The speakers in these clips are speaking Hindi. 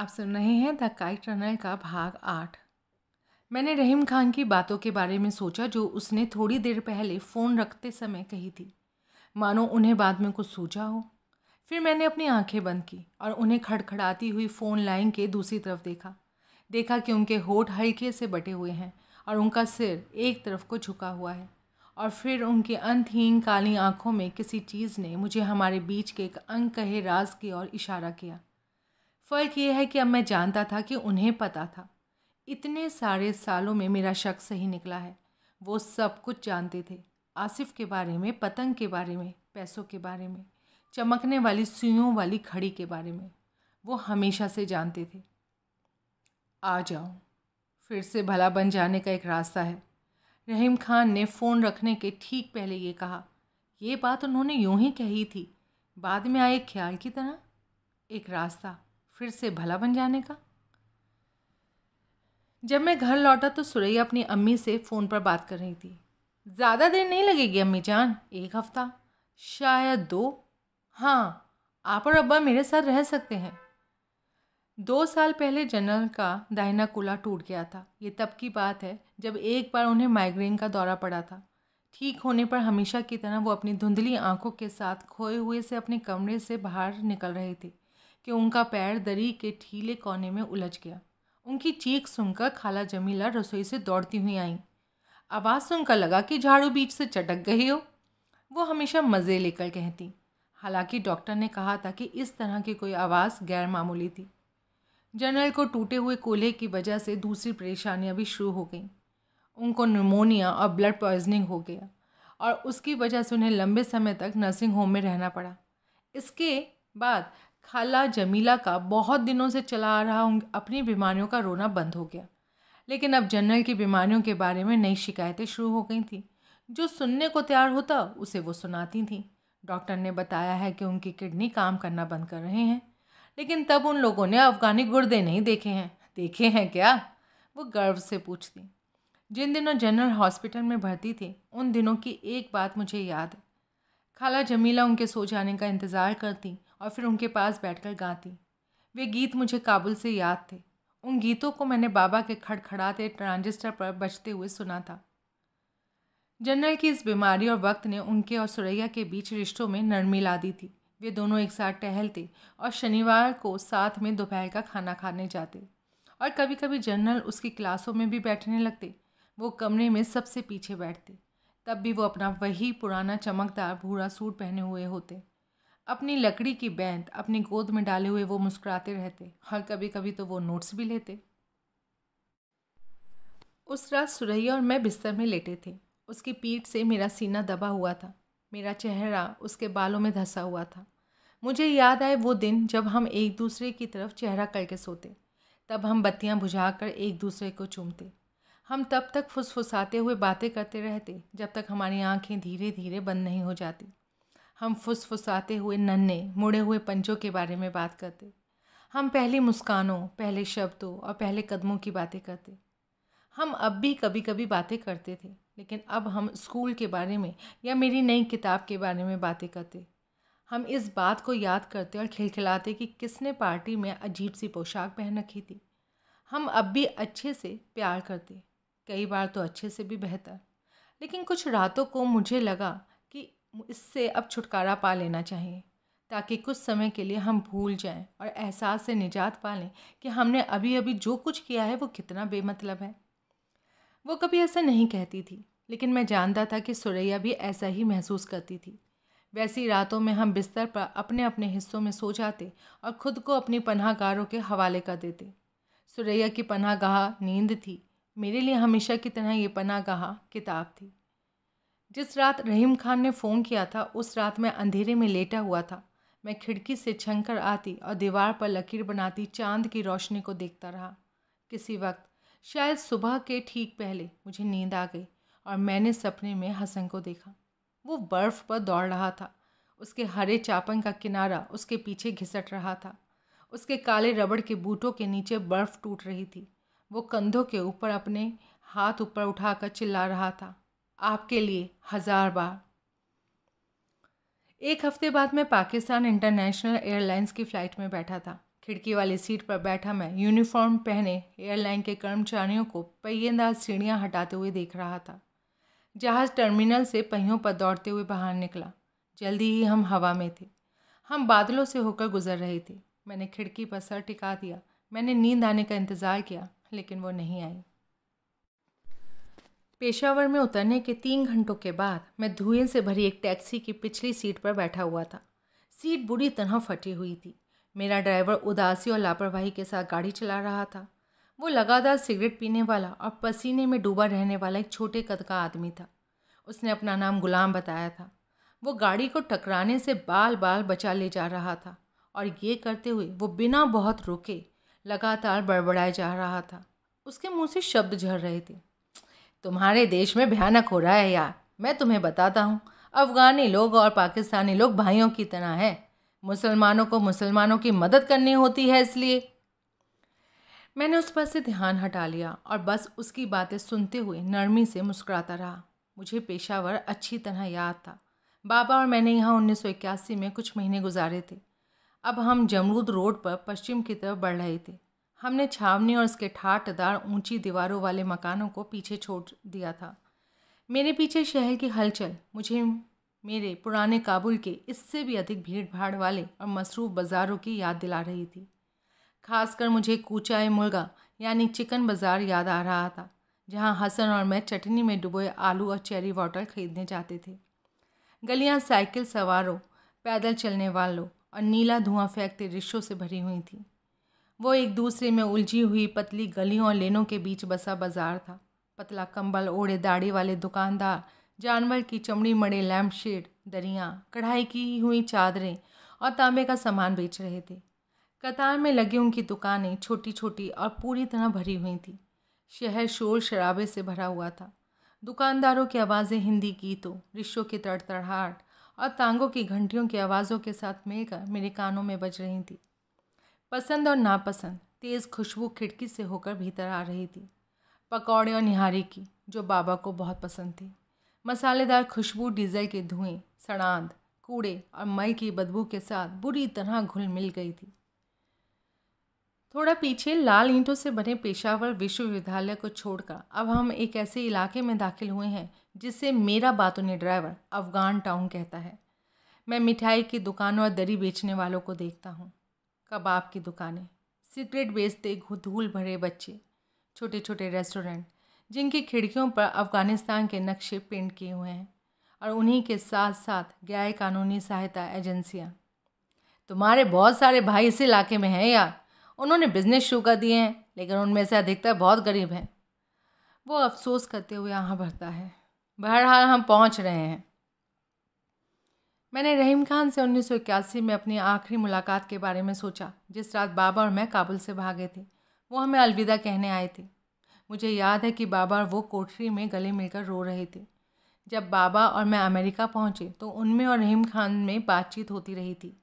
आप सुन रहे हैं द काइट रनर का भाग आठ मैंने रहीम खान की बातों के बारे में सोचा जो उसने थोड़ी देर पहले फ़ोन रखते समय कही थी मानो उन्हें बाद में कुछ सूझा हो फिर मैंने अपनी आंखें बंद की और उन्हें खड़खड़ाती हुई फ़ोन लाइन के दूसरी तरफ देखा देखा कि उनके होठ हल्के से बटे हुए हैं और उनका सिर एक तरफ को झुका हुआ है और फिर उनकी अंतहीन काली आंखों में किसी चीज़ ने मुझे हमारे बीच के एक अनकहे राज की ओर इशारा किया फ़र्क ये है कि अब मैं जानता था कि उन्हें पता था इतने सारे सालों में मेरा शक सही निकला है वो सब कुछ जानते थे आसिफ के बारे में पतंग के बारे में पैसों के बारे में चमकने वाली सुइयों वाली खड़ी के बारे में वो हमेशा से जानते थे आ जाओ फिर से भला बन जाने का एक रास्ता है रहीम खान ने फ़ोन रखने के ठीक पहले ये कहा ये बात उन्होंने यूं ही कही थी बाद में आए ख्याल की तरह एक रास्ता फिर से भला बन जाने का जब मैं घर लौटा तो सुरैया अपनी अम्मी से फ़ोन पर बात कर रही थी ज़्यादा देर नहीं लगेगी अम्मी जान एक हफ़्ता शायद दो हाँ आप और अब्बा मेरे साथ रह सकते हैं दो साल पहले जनरल का दाहिना कुला टूट गया था ये तब की बात है जब एक बार उन्हें माइग्रेन का दौरा पड़ा था ठीक होने पर हमेशा की तरह वो अपनी धुंधली आंखों के साथ खोए हुए से अपने कमरे से बाहर निकल रहे थे कि उनका पैर दरी के ठीले कोने में उलझ गया उनकी चीख सुनकर खाला जमीला रसोई से दौड़ती हुई आई आवाज़ सुनकर लगा कि झाड़ू बीच से चटक गई हो वो हमेशा मज़े लेकर कहती हालांकि डॉक्टर ने कहा था कि इस तरह की कोई आवाज़ गैर मामूली थी जनरल को टूटे हुए कोल्हे की वजह से दूसरी परेशानियाँ भी शुरू हो गईं उनको निमोनिया और ब्लड पॉइजनिंग हो गया और उसकी वजह से उन्हें लंबे समय तक नर्सिंग होम में रहना पड़ा इसके बाद खाला जमीला का बहुत दिनों से चला आ रहा अपनी बीमारियों का रोना बंद हो गया लेकिन अब जनरल की बीमारियों के बारे में नई शिकायतें शुरू हो गई थी जो सुनने को तैयार होता उसे वो सुनाती थी डॉक्टर ने बताया है कि उनकी किडनी काम करना बंद कर रहे हैं लेकिन तब उन लोगों ने अफगानी गुर्दे नहीं देखे हैं देखे हैं क्या वो गर्व से पूछती जिन दिनों जनरल हॉस्पिटल में भर्ती थी उन दिनों की एक बात मुझे याद है खाला जमीला उनके सो जाने का इंतज़ार करती और फिर उनके पास बैठकर गाती वे गीत मुझे काबुल से याद थे उन गीतों को मैंने बाबा के खड़खड़ाते ट्रांजिस्टर पर बजते हुए सुना था जनरल की इस बीमारी और वक्त ने उनके और सुरैया के बीच रिश्तों में नरमी ला दी थी वे दोनों एक साथ टहलते और शनिवार को साथ में दोपहर का खाना खाने जाते और कभी कभी जनरल उसकी क्लासों में भी बैठने लगते वो कमरे में सबसे पीछे बैठते तब भी वो अपना वही पुराना चमकदार भूरा सूट पहने हुए होते अपनी लकड़ी की बैंत अपनी गोद में डाले हुए वो मुस्कुराते रहते और कभी कभी तो वो नोट्स भी लेते उस रात सुरैया और मैं बिस्तर में लेटे थे उसकी पीठ से मेरा सीना दबा हुआ था मेरा चेहरा उसके बालों में धंसा हुआ था मुझे याद आए वो दिन जब हम एक दूसरे की तरफ चेहरा करके सोते तब हम बत्तियां बुझाकर एक दूसरे को चूमते हम तब तक फुसफुसाते हुए बातें करते रहते जब तक हमारी आंखें धीरे धीरे बंद नहीं हो जाती हम फुसफुसाते हुए नन्हे मुड़े हुए पंजों के बारे में बात करते हम पहली मुस्कानों पहले शब्दों और पहले कदमों की बातें करते हम अब भी कभी कभी बातें करते थे लेकिन अब हम स्कूल के बारे में या मेरी नई किताब के बारे में बातें करते हम इस बात को याद करते और खिलखिलाते कि किसने पार्टी में अजीब सी पोशाक पहन रखी थी हम अब भी अच्छे से प्यार करते कई बार तो अच्छे से भी बेहतर लेकिन कुछ रातों को मुझे लगा इससे अब छुटकारा पा लेना चाहिए ताकि कुछ समय के लिए हम भूल जाएं और एहसास से निजात पा लें कि हमने अभी अभी जो कुछ किया है वो कितना बेमतलब है वो कभी ऐसा नहीं कहती थी लेकिन मैं जानता था कि सुरैया भी ऐसा ही महसूस करती थी वैसी रातों में हम बिस्तर पर अपने अपने हिस्सों में सो जाते और खुद को अपनी पनाहगारों के हवाले कर देते सुरैया की पनाहगाह नींद थी मेरे लिए हमेशा की तरह ये पनाहगाह किताब थी जिस रात रहीम खान ने फ़ोन किया था उस रात मैं अंधेरे में लेटा हुआ था मैं खिड़की से छंकर आती और दीवार पर लकीर बनाती चांद की रोशनी को देखता रहा किसी वक्त शायद सुबह के ठीक पहले मुझे नींद आ गई और मैंने सपने में हसन को देखा वो बर्फ़ पर दौड़ रहा था उसके हरे चापन का किनारा उसके पीछे घिसट रहा था उसके काले रबड़ के बूटों के नीचे बर्फ़ टूट रही थी वो कंधों के ऊपर अपने हाथ ऊपर उठाकर चिल्ला रहा था आपके लिए हज़ार बार एक हफ्ते बाद मैं पाकिस्तान इंटरनेशनल एयरलाइंस की फ़्लाइट में बैठा था खिड़की वाली सीट पर बैठा मैं यूनिफॉर्म पहने एयरलाइन के कर्मचारियों को पहियेदार सीढ़ियाँ हटाते हुए देख रहा था जहाज़ टर्मिनल से पहियों पर दौड़ते हुए बाहर निकला जल्दी ही हम हवा में थे हम बादलों से होकर गुजर रहे थे मैंने खिड़की पर सर टिका दिया मैंने नींद आने का इंतज़ार किया लेकिन वो नहीं आई पेशावर में उतरने के तीन घंटों के बाद मैं धुएं से भरी एक टैक्सी की पिछली सीट पर बैठा हुआ था सीट बुरी तरह फटी हुई थी मेरा ड्राइवर उदासी और लापरवाही के साथ गाड़ी चला रहा था वो लगातार सिगरेट पीने वाला और पसीने में डूबा रहने वाला एक छोटे कद का आदमी था उसने अपना नाम गुलाम बताया था वो गाड़ी को टकराने से बाल बाल बचा ले जा रहा था और ये करते हुए वो बिना बहुत रुके लगातार बड़बड़ाए जा रहा था उसके मुंह से शब्द झड़ रहे थे तुम्हारे देश में भयानक हो रहा है यार मैं तुम्हें बताता हूँ अफ़गानी लोग और पाकिस्तानी लोग भाइयों की तरह हैं मुसलमानों को मुसलमानों की मदद करनी होती है इसलिए मैंने उस पर से ध्यान हटा लिया और बस उसकी बातें सुनते हुए नरमी से मुस्कुराता रहा मुझे पेशावर अच्छी तरह याद था बाबा और मैंने यहाँ उन्नीस में कुछ महीने गुजारे थे अब हम जमरूद रोड पर पश्चिम की तरफ बढ़ रहे थे हमने छावनी और उसके ठाटदार ऊंची दीवारों वाले मकानों को पीछे छोड़ दिया था मेरे पीछे शहर की हलचल मुझे मेरे पुराने काबुल के इससे भी अधिक भीड़ भाड़ वाले और मसरूफ़ बाज़ारों की याद दिला रही थी खासकर मुझे कूचाए मुर्गा यानी चिकन बाज़ार याद आ रहा था जहाँ हसन और मैं चटनी में डुबोए आलू और चेरी वाटर खरीदने जाते थे गलियाँ साइकिल सवारों पैदल चलने वालों और नीला धुआं फेंकते रिश्तों से भरी हुई थी वो एक दूसरे में उलझी हुई पतली गलियों और लेनों के बीच बसा बाजार था पतला कंबल ओढ़े दाढ़ी वाले दुकानदार जानवर की चमड़ी मड़े लैम्प शेड दरियाँ कढ़ाई की हुई चादरें और तांबे का सामान बेच रहे थे कतार में लगी उनकी दुकानें छोटी छोटी और पूरी तरह भरी हुई थी शहर शोर शराबे से भरा हुआ था दुकानदारों की आवाज़ें हिंदी गीतों रिश्वों की तड़तड़ाहट और तांगों की घंटियों की आवाज़ों के साथ मिलकर मेरे कानों में बज रही थी पसंद और नापसंद तेज़ खुशबू खिड़की से होकर भीतर आ रही थी पकौड़े और निहारी की जो बाबा को बहुत पसंद थी मसालेदार खुशबू डीजल के धुएं सड़ांद कूड़े और मई की बदबू के साथ बुरी तरह घुल मिल गई थी थोड़ा पीछे लाल ईंटों से बने पेशावर विश्वविद्यालय को छोड़कर अब हम एक ऐसे इलाके में दाखिल हुए हैं जिसे मेरा ने ड्राइवर अफगान टाउन कहता है मैं मिठाई की दुकानों और दरी बेचने वालों को देखता हूँ कबाब की दुकानें सिगरेट बेचते धूल भरे बच्चे छोटे छोटे रेस्टोरेंट जिनकी खिड़कियों पर अफ़गानिस्तान के नक्शे पेंट किए हुए हैं और उन्हीं के साथ साथ गैर कानूनी सहायता एजेंसियां तुम्हारे बहुत सारे भाई इस इलाके में हैं यार उन्होंने बिजनेस शुरू कर दिए हैं लेकिन उनमें से अधिकतर बहुत गरीब हैं वो अफसोस करते हुए यहाँ भरता है बहरहाल हम पहुँच रहे हैं मैंने रहीम खान से इक्यासी में अपनी आखिरी मुलाकात के बारे में सोचा जिस रात बाबा और मैं काबुल से भागे थे वो हमें अलविदा कहने आए थे मुझे याद है कि बाबा और वो कोठरी में गले मिलकर रो रहे थे जब बाबा और मैं अमेरिका पहुंचे तो उनमें और रहीम खान में बातचीत होती रही थी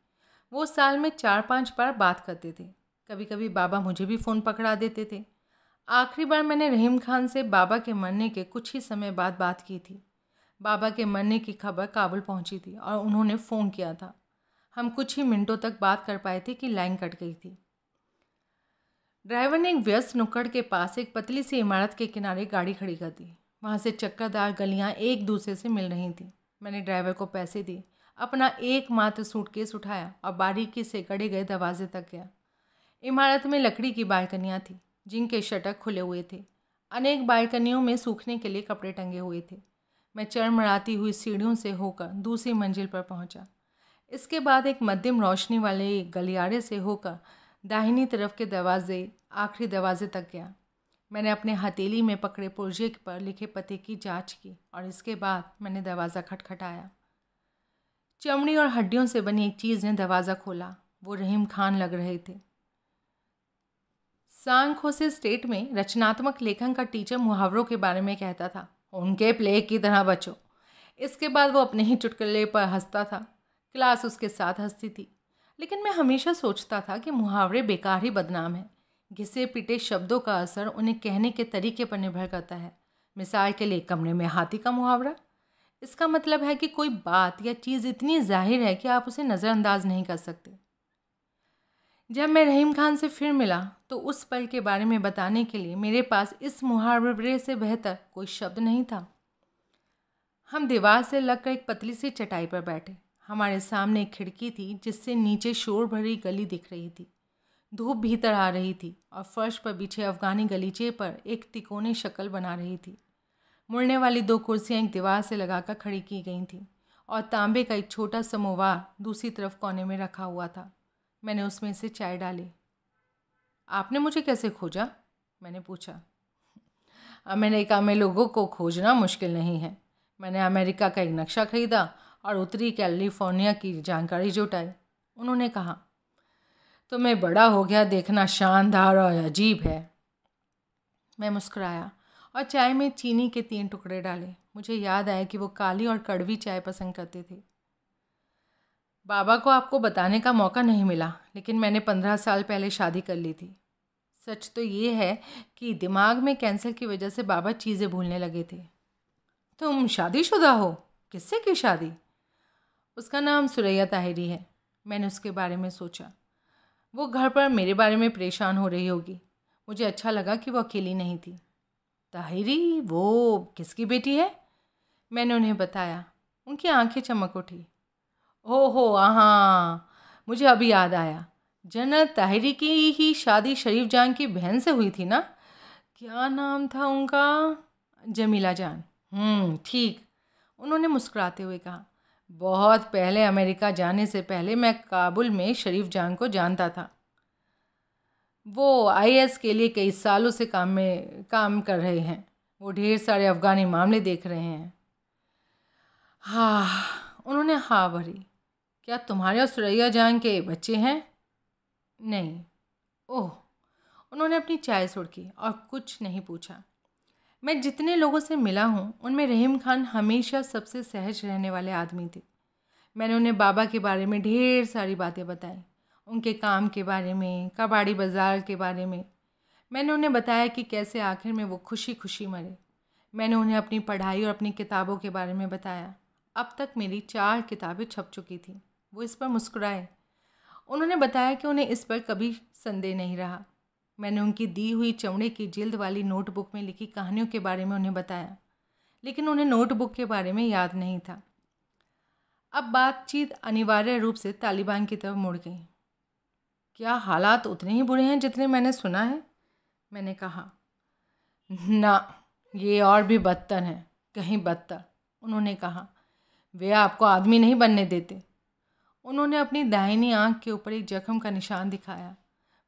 वो साल में चार पाँच बार बात करते थे कभी कभी बाबा मुझे भी फ़ोन पकड़ा देते थे आखिरी बार मैंने रहीम खान से बाबा के मरने के कुछ ही समय बाद बात की थी बाबा के मरने की खबर काबुल पहुंची थी और उन्होंने फ़ोन किया था हम कुछ ही मिनटों तक बात कर पाए थे कि लाइन कट गई थी ड्राइवर ने एक व्यस्त नुक्कड़ के पास एक पतली सी इमारत के किनारे गाड़ी खड़ी कर दी वहाँ से चक्करदार गलियाँ एक दूसरे से मिल रही थीं मैंने ड्राइवर को पैसे दिए अपना एकमात्र सूटकेस उठाया और बारीकी से गड़े गए दरवाजे तक गया इमारत में लकड़ी की बालकनियाँ थीं जिनके शटक खुले हुए थे अनेक बालकनियों में सूखने के लिए कपड़े टंगे हुए थे मैं चरमराती हुई सीढ़ियों से होकर दूसरी मंजिल पर पहुंचा। इसके बाद एक मध्यम रोशनी वाले गलियारे से होकर दाहिनी तरफ के दरवाजे आखिरी दरवाजे तक गया मैंने अपने हथेली में पकड़े पुर्जे पर लिखे पते की जांच की और इसके बाद मैंने दरवाज़ा खटखटाया चमड़ी और हड्डियों से बनी एक चीज़ ने दरवाज़ा खोला वो रहीम खान लग रहे थे सांग खोसे स्टेट में रचनात्मक लेखन का टीचर मुहावरों के बारे में कहता था उनके प्ले की तरह बचो इसके बाद वो अपने ही चुटकुले पर हंसता था क्लास उसके साथ हंसती थी लेकिन मैं हमेशा सोचता था कि मुहावरे बेकार ही बदनाम हैं घिसे पिटे शब्दों का असर उन्हें कहने के तरीके पर निर्भर करता है मिसाल के लिए कमरे में हाथी का मुहावरा इसका मतलब है कि कोई बात या चीज़ इतनी जाहिर है कि आप उसे नज़रअंदाज नहीं कर सकते जब मैं रहीम खान से फिर मिला तो उस पल के बारे में बताने के लिए मेरे पास इस मुहावरे से बेहतर कोई शब्द नहीं था हम दीवार से लगकर एक पतली सी चटाई पर बैठे हमारे सामने एक खिड़की थी जिससे नीचे शोर भरी गली दिख रही थी धूप भीतर आ रही थी और फर्श पर बिछे अफगानी गलीचे पर एक तिकोने शक्ल बना रही थी मुड़ने वाली दो कुर्सियाँ एक दीवार से लगाकर खड़ी की गई थीं और तांबे का एक छोटा समोवार दूसरी तरफ कोने में रखा हुआ था मैंने उसमें से चाय डाली आपने मुझे कैसे खोजा मैंने पूछा अमेरिका में लोगों को खोजना मुश्किल नहीं है मैंने अमेरिका का एक नक्शा खरीदा और उत्तरी कैलिफोर्निया की जानकारी जुटाई उन्होंने कहा तुम्हें मैं बड़ा हो गया देखना शानदार और अजीब है मैं मुस्कराया और चाय में चीनी के तीन टुकड़े डाले मुझे याद आया कि वो काली और कड़वी चाय पसंद करते थे बाबा को आपको बताने का मौका नहीं मिला लेकिन मैंने पंद्रह साल पहले शादी कर ली थी सच तो ये है कि दिमाग में कैंसर की वजह से बाबा चीज़ें भूलने लगे थे तुम शादीशुदा हो किससे की शादी उसका नाम सुरैया ताहिरी है मैंने उसके बारे में सोचा वो घर पर मेरे बारे में परेशान हो रही होगी मुझे अच्छा लगा कि वो अकेली नहीं थी ताहिरी वो किसकी बेटी है मैंने उन्हें बताया उनकी आंखें चमक उठी ओहो हाँ मुझे अभी याद आया जनरल ताहरी की ही शादी शरीफ जान की बहन से हुई थी ना क्या नाम था उनका जमीला जान हम्म, ठीक उन्होंने मुस्कुराते हुए कहा बहुत पहले अमेरिका जाने से पहले मैं काबुल में शरीफ जान को जानता था वो आई के लिए कई सालों से काम में काम कर रहे हैं वो ढेर सारे अफ़गानी मामले देख रहे हैं हाँ उन्होंने हाँ भरी क्या तुम्हारे और सुरैया जान के बच्चे हैं नहीं ओह उन्होंने अपनी चाय सुड़की और कुछ नहीं पूछा मैं जितने लोगों से मिला हूँ उनमें रहीम खान हमेशा सबसे सहज रहने वाले आदमी थे मैंने उन्हें बाबा के बारे में ढेर सारी बातें बताई उनके काम के बारे में कबाड़ी बाज़ार के बारे में मैंने उन्हें बताया कि कैसे आखिर में वो खुशी खुशी मरे मैंने उन्हें अपनी पढ़ाई और अपनी किताबों के बारे में बताया अब तक मेरी चार किताबें छप चुकी थीं वो इस पर मुस्कुराए उन्होंने बताया कि उन्हें इस पर कभी संदेह नहीं रहा मैंने उनकी दी हुई चमड़े की जिल्द वाली नोटबुक में लिखी कहानियों के बारे में उन्हें बताया लेकिन उन्हें नोटबुक के बारे में याद नहीं था अब बातचीत अनिवार्य रूप से तालिबान की तरफ मुड़ गई क्या हालात उतने ही बुरे हैं जितने मैंने सुना है मैंने कहा ना ये और भी बदतर हैं कहीं बदतर उन्होंने कहा वे आपको आदमी नहीं बनने देते उन्होंने अपनी दाहिनी आंख के ऊपर एक जख्म का निशान दिखाया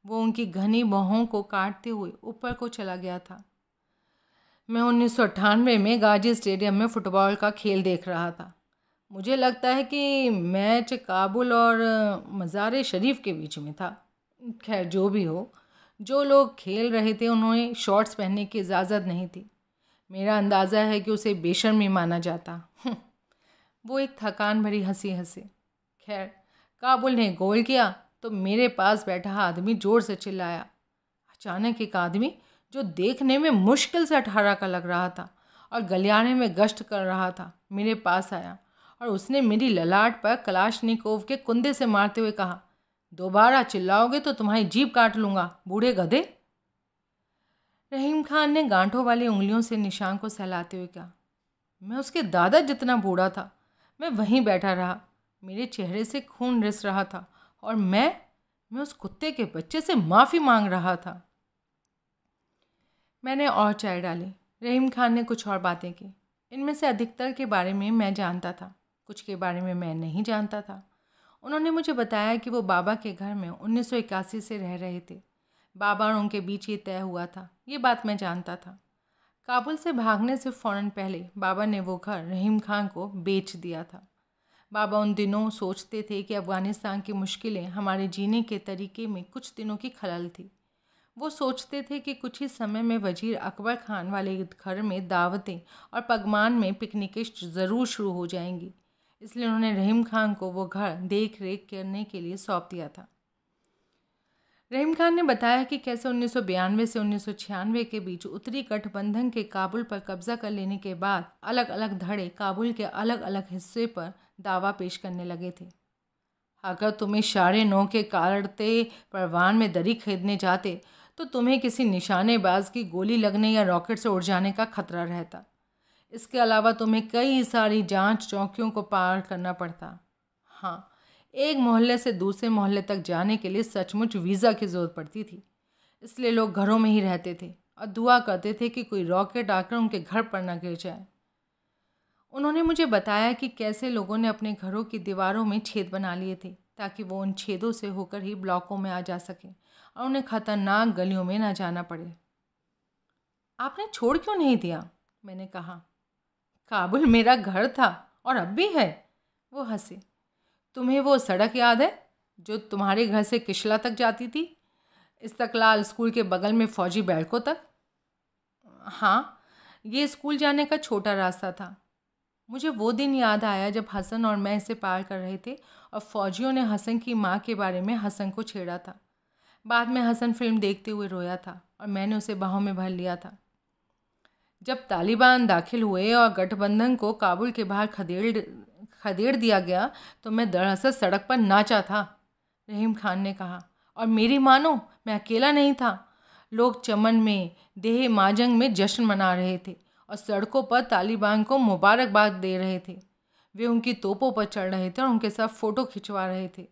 वो उनकी घनी बहों को काटते हुए ऊपर को चला गया था मैं उन्नीस में गाजी स्टेडियम में फ़ुटबॉल का खेल देख रहा था मुझे लगता है कि मैच काबुल और मज़ार शरीफ के बीच में था खैर जो भी हो जो लोग खेल रहे थे उन्हें शॉर्ट्स पहनने की इजाज़त नहीं थी मेरा अंदाज़ा है कि उसे बेशर्मी माना जाता वो एक थकान भरी हंसी हंसी खैर काबुल ने गोल किया तो मेरे पास बैठा आदमी ज़ोर से चिल्लाया अचानक एक आदमी जो देखने में मुश्किल से अठारह का लग रहा था और गलियारे में गश्त कर रहा था मेरे पास आया और उसने मेरी ललाट पर कलाशनिकोव के कुंदे से मारते हुए कहा दोबारा चिल्लाओगे तो तुम्हारी जीप काट लूँगा बूढ़े गधे रहीम खान ने गांठों वाली उंगलियों से निशान को सहलाते हुए कहा मैं उसके दादा जितना बूढ़ा था मैं वहीं बैठा रहा मेरे चेहरे से खून रिस रहा था और मैं मैं उस कुत्ते के बच्चे से माफ़ी मांग रहा था मैंने और चाय डाली रहीम खान ने कुछ और बातें की इनमें से अधिकतर के बारे में मैं जानता था कुछ के बारे में मैं नहीं जानता था उन्होंने मुझे बताया कि वो बाबा के घर में उन्नीस से रह रहे थे बाबा और उनके बीच ये तय हुआ था ये बात मैं जानता था काबुल से भागने से फ़ौरन पहले बाबा ने वो घर रहीम खान को बेच दिया था बाबा उन दिनों सोचते थे कि अफ़गानिस्तान की मुश्किलें हमारे जीने के तरीके में कुछ दिनों की खलल थी वो सोचते थे कि कुछ ही समय में वजीर अकबर खान वाले घर में दावतें और पगमान में पिकनिकें ज़रूर शुरू हो जाएंगी इसलिए उन्होंने रहीम खान को वो घर देख रेख करने के लिए सौंप दिया था रहीम खान ने बताया कि कैसे 1992 से 1996 के बीच उत्तरी गठबंधन के काबुल पर कब्जा कर लेने के बाद अलग अलग धड़े काबुल के अलग अलग हिस्से पर दावा पेश करने लगे थे अगर तुम्हें साढ़े नौ के कारते परवान में दरी खरीदने जाते तो तुम्हें किसी निशानेबाज की गोली लगने या रॉकेट से उड़ जाने का खतरा रहता इसके अलावा तुम्हें कई सारी जांच चौकियों को पार करना पड़ता हाँ एक मोहल्ले से दूसरे मोहल्ले तक जाने के लिए सचमुच वीज़ा की ज़रूरत पड़ती थी इसलिए लोग घरों में ही रहते थे और दुआ करते थे कि कोई रॉकेट आकर उनके घर पर ना गिर जाए उन्होंने मुझे बताया कि कैसे लोगों ने अपने घरों की दीवारों में छेद बना लिए थे ताकि वो उन छेदों से होकर ही ब्लॉकों में आ जा सकें और उन्हें खतरनाक गलियों में ना जाना पड़े आपने छोड़ क्यों नहीं दिया मैंने कहा काबुल मेरा घर था और अब भी है वो हंसे तुम्हें वो सड़क याद है जो तुम्हारे घर से किशला तक जाती थी इस्तकलाल स्कूल के बगल में फ़ौजी बैठकों तक हाँ ये स्कूल जाने का छोटा रास्ता था मुझे वो दिन याद आया जब हसन और मैं इसे पार कर रहे थे और फौजियों ने हसन की माँ के बारे में हसन को छेड़ा था बाद में हसन फिल्म देखते हुए रोया था और मैंने उसे बाहों में भर लिया था जब तालिबान दाखिल हुए और गठबंधन को काबुल के बाहर खदेड़ खदेड़ दिया गया तो मैं दरअसल सड़क पर नाचा था रहीम खान ने कहा और मेरी मानो मैं अकेला नहीं था लोग चमन में देह माजंग में जश्न मना रहे थे और सड़कों पर तालिबान को मुबारकबाद दे रहे थे वे उनकी तोपों पर चढ़ रहे थे और उनके साथ फ़ोटो खिंचवा रहे थे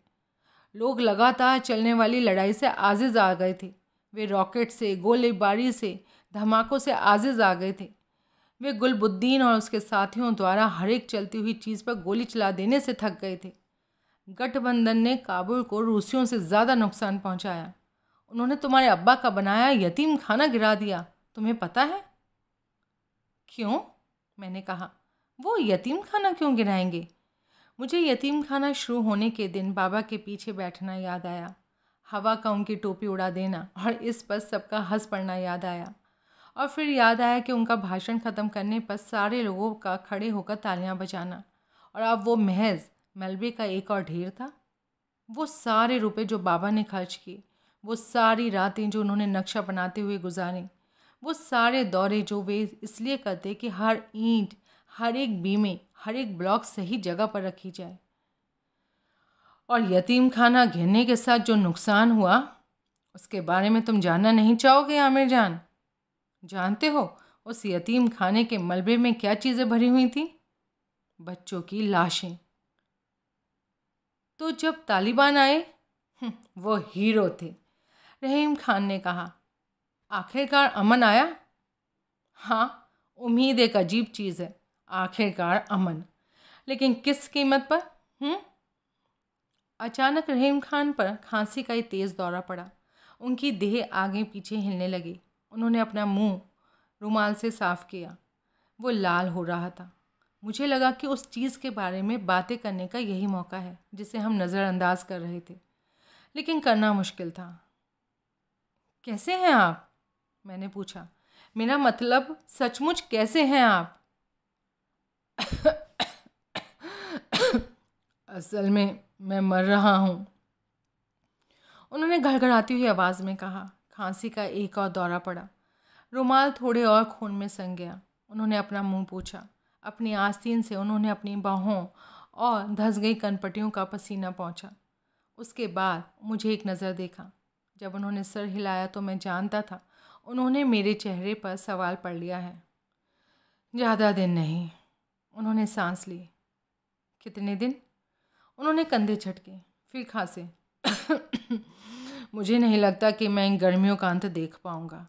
लोग लगातार चलने वाली लड़ाई से आजिज आ गए थे वे रॉकेट से गोलीबारी से धमाकों से आजिज आ गए थे वे गुलबुद्दीन और उसके साथियों द्वारा हर एक चलती हुई चीज़ पर गोली चला देने से थक गए थे गठबंधन ने काबुल को रूसियों से ज़्यादा नुकसान पहुंचाया उन्होंने तुम्हारे अब्बा का बनाया यतीम खाना गिरा दिया तुम्हें पता है क्यों मैंने कहा वो यतीम खाना क्यों गिराएंगे मुझे यतीम खाना शुरू होने के दिन बाबा के पीछे बैठना याद आया हवा का उनकी टोपी उड़ा देना और इस पर सबका हंस पड़ना याद आया और फिर याद आया कि उनका भाषण ख़त्म करने पर सारे लोगों का खड़े होकर तालियां बजाना और अब वो महज मलबे का एक और ढेर था वो सारे रुपए जो बाबा ने खर्च किए वो सारी रातें जो उन्होंने नक्शा बनाते हुए गुजारी वो सारे दौरे जो वे इसलिए करते कि हर ईंट हर एक बीमे हर एक ब्लॉक सही जगह पर रखी जाए और यतीम खाना घिरने के साथ जो नुकसान हुआ उसके बारे में तुम जानना नहीं चाहोगे आमिर जान जानते हो उस यतीम खाने के मलबे में क्या चीज़ें भरी हुई थी बच्चों की लाशें तो जब तालिबान आए हम्म, वो हीरो थे रहीम खान ने कहा आखिरकार अमन आया हाँ उम्मीद एक अजीब चीज़ है आखिरकार अमन लेकिन किस कीमत पर हुँ? हम्म? अचानक रहीम खान पर खांसी का ही तेज़ दौरा पड़ा उनकी देह आगे पीछे हिलने लगी उन्होंने अपना मुंह रुमाल से साफ किया वो लाल हो रहा था मुझे लगा कि उस चीज़ के बारे में बातें करने का यही मौका है जिसे हम नज़रअंदाज कर रहे थे लेकिन करना मुश्किल था कैसे हैं आप मैंने पूछा मेरा मतलब सचमुच कैसे हैं आप असल में मैं मर रहा हूँ उन्होंने घड़घड़ाती हुई आवाज़ में कहा खांसी का एक और दौरा पड़ा रुमाल थोड़े और खून में संग गया उन्होंने अपना मुंह पूछा अपनी आस्तीन से उन्होंने अपनी बाहों और धस गई कनपटियों का पसीना पहुंचा। उसके बाद मुझे एक नज़र देखा जब उन्होंने सर हिलाया तो मैं जानता था उन्होंने मेरे चेहरे पर सवाल पढ़ लिया है ज़्यादा दिन नहीं उन्होंने सांस ली कितने दिन उन्होंने कंधे झटके फिर खांसे मुझे नहीं लगता कि मैं इन गर्मियों का अंत देख पाऊँगा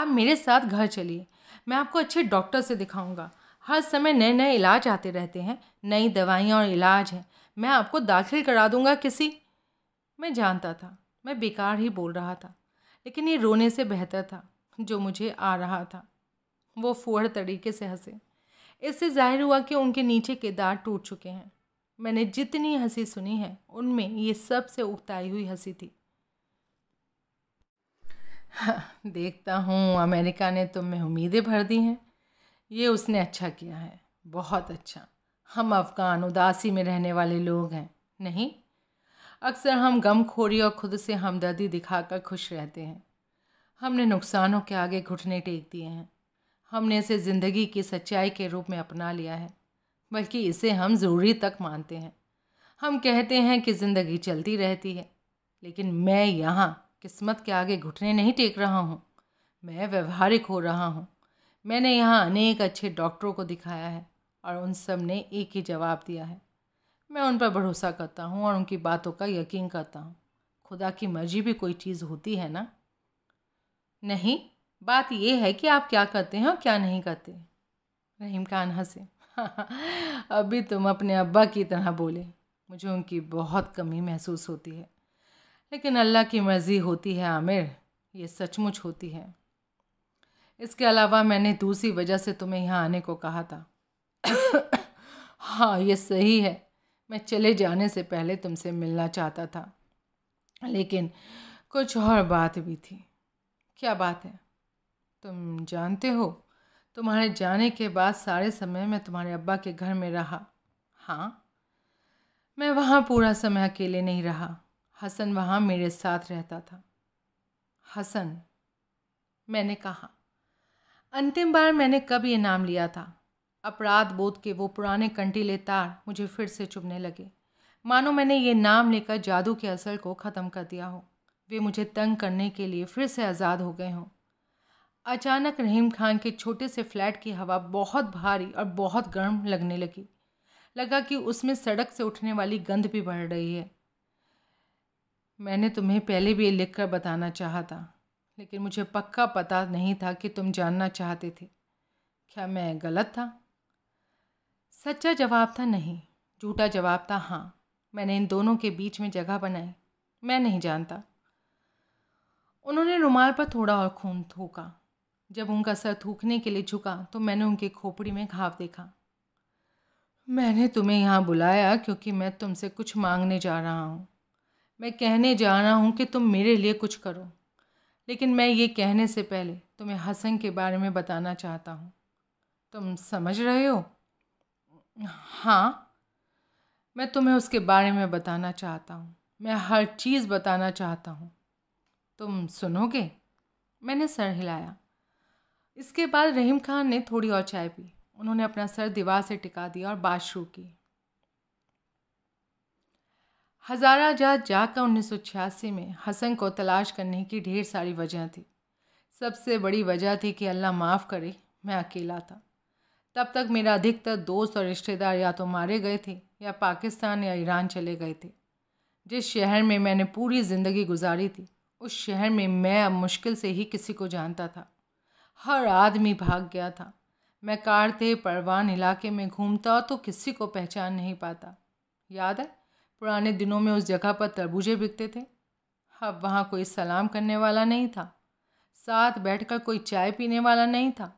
आप मेरे साथ घर चलिए मैं आपको अच्छे डॉक्टर से दिखाऊंगा हर समय नए नए इलाज आते रहते हैं नई दवाइयाँ और इलाज हैं मैं आपको दाखिल करा दूंगा किसी मैं जानता था मैं बेकार ही बोल रहा था लेकिन ये रोने से बेहतर था जो मुझे आ रहा था वो फूहड़ तरीके से हंसे इससे जाहिर हुआ कि उनके नीचे के दांत टूट चुके हैं मैंने जितनी हंसी सुनी है उनमें ये सबसे उगताई हुई हंसी थी हाँ, देखता हूँ अमेरिका ने तुम में उम्मीदें भर दी हैं ये उसने अच्छा किया है बहुत अच्छा हम अफगान उदासी में रहने वाले लोग हैं नहीं अक्सर हम गमखोरी और खुद से हमदर्दी दिखाकर खुश रहते हैं हमने नुकसानों के आगे घुटने टेक दिए हैं हमने इसे ज़िंदगी की सच्चाई के रूप में अपना लिया है बल्कि इसे हम ज़रूरी तक मानते हैं हम कहते हैं कि ज़िंदगी चलती रहती है लेकिन मैं यहाँ किस्मत के आगे घुटने नहीं टेक रहा हूँ मैं व्यवहारिक हो रहा हूँ मैंने यहाँ अनेक अच्छे डॉक्टरों को दिखाया है और उन सब ने एक ही जवाब दिया है मैं उन पर भरोसा करता हूँ और उनकी बातों का यकीन करता हूँ खुदा की मर्जी भी कोई चीज़ होती है ना नहीं बात यह है कि आप क्या करते हैं और क्या नहीं करते रहीम खान हंसे अभी तुम अपने अब्बा की तरह बोले मुझे उनकी बहुत कमी महसूस होती है लेकिन अल्लाह की मर्ज़ी होती है आमिर ये सचमुच होती है इसके अलावा मैंने दूसरी वजह से तुम्हें यहाँ आने को कहा था हाँ ये सही है मैं चले जाने से पहले तुमसे मिलना चाहता था लेकिन कुछ और बात भी थी क्या बात है तुम जानते हो तुम्हारे जाने के बाद सारे समय मैं तुम्हारे अब्बा के घर में रहा हाँ मैं वहाँ पूरा समय अकेले नहीं रहा हसन वहाँ मेरे साथ रहता था हसन मैंने कहा अंतिम बार मैंने कब ये नाम लिया था अपराध बोध के वो पुराने कंटीले तार मुझे फिर से चुभने लगे मानो मैंने ये नाम लेकर जादू के असर को ख़त्म कर दिया हो वे मुझे तंग करने के लिए फिर से आज़ाद हो गए हों अचानक रहीम खान के छोटे से फ्लैट की हवा बहुत भारी और बहुत गर्म लगने लगी लगा कि उसमें सड़क से उठने वाली गंध भी बढ़ रही है मैंने तुम्हें पहले भी लिख कर बताना चाहा था लेकिन मुझे पक्का पता नहीं था कि तुम जानना चाहते थे क्या मैं गलत था सच्चा जवाब था नहीं झूठा जवाब था हाँ मैंने इन दोनों के बीच में जगह बनाई मैं नहीं जानता उन्होंने रुमाल पर थोड़ा और खून थूका जब उनका सर थूकने के लिए झुका तो मैंने उनके खोपड़ी में घाव देखा मैंने तुम्हें यहाँ बुलाया क्योंकि मैं तुमसे कुछ मांगने जा रहा हूँ मैं कहने जा रहा हूँ कि तुम मेरे लिए कुछ करो लेकिन मैं ये कहने से पहले तुम्हें हसन के बारे में बताना चाहता हूँ तुम समझ रहे हो हाँ मैं तुम्हें उसके बारे में बताना चाहता हूँ मैं हर चीज़ बताना चाहता हूँ तुम सुनोगे मैंने सर हिलाया इसके बाद रहीम खान ने थोड़ी और चाय पी उन्होंने अपना सर दीवार से टिका दिया और बात शुरू की हज़ारा जात जाकर उन्नीस में हसन को तलाश करने की ढेर सारी वजह थी सबसे बड़ी वजह थी कि अल्लाह माफ़ करे मैं अकेला था तब तक मेरा अधिकतर दोस्त और रिश्तेदार या तो मारे गए थे या पाकिस्तान या ईरान चले गए थे जिस शहर में मैंने पूरी ज़िंदगी गुजारी थी उस शहर में मैं अब मुश्किल से ही किसी को जानता था हर आदमी भाग गया था मैं कारते परवान इलाके में घूमता तो किसी को पहचान नहीं पाता याद है पुराने दिनों में उस जगह पर तरबूजे बिकते थे अब वहाँ कोई सलाम करने वाला नहीं था साथ बैठकर कोई चाय पीने वाला नहीं था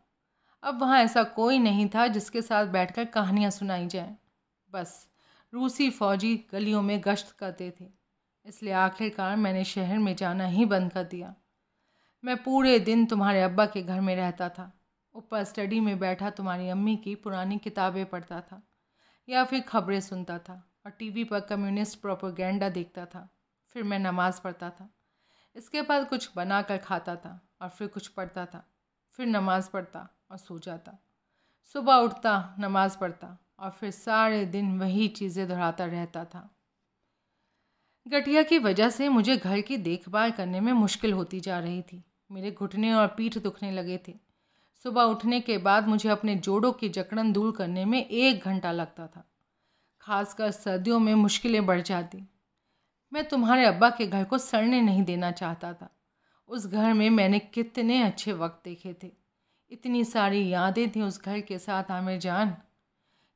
अब वहाँ ऐसा कोई नहीं था जिसके साथ बैठकर कहानियाँ सुनाई जाएं। बस रूसी फौजी गलियों में गश्त करते थे इसलिए आखिरकार मैंने शहर में जाना ही बंद कर दिया मैं पूरे दिन तुम्हारे अब्बा के घर में रहता था ऊपर स्टडी में बैठा तुम्हारी अम्मी की पुरानी किताबें पढ़ता था या फिर खबरें सुनता था और टीवी पर कम्युनिस्ट प्रोपोगेंडा देखता था फिर मैं नमाज़ पढ़ता था इसके बाद कुछ बना कर खाता था और फिर कुछ पढ़ता था फिर नमाज़ पढ़ता और सो जाता सुबह उठता नमाज़ पढ़ता और फिर सारे दिन वही चीज़ें दोहराता रहता था गठिया की वजह से मुझे घर की देखभाल करने में मुश्किल होती जा रही थी मेरे घुटने और पीठ दुखने लगे थे सुबह उठने के बाद मुझे अपने जोड़ों की जकड़न दूर करने में एक घंटा लगता था खासकर सर्दियों में मुश्किलें बढ़ जाती मैं तुम्हारे अब्बा के घर को सड़ने नहीं देना चाहता था उस घर में मैंने कितने अच्छे वक्त देखे थे इतनी सारी यादें थीं उस घर के साथ आमिर जान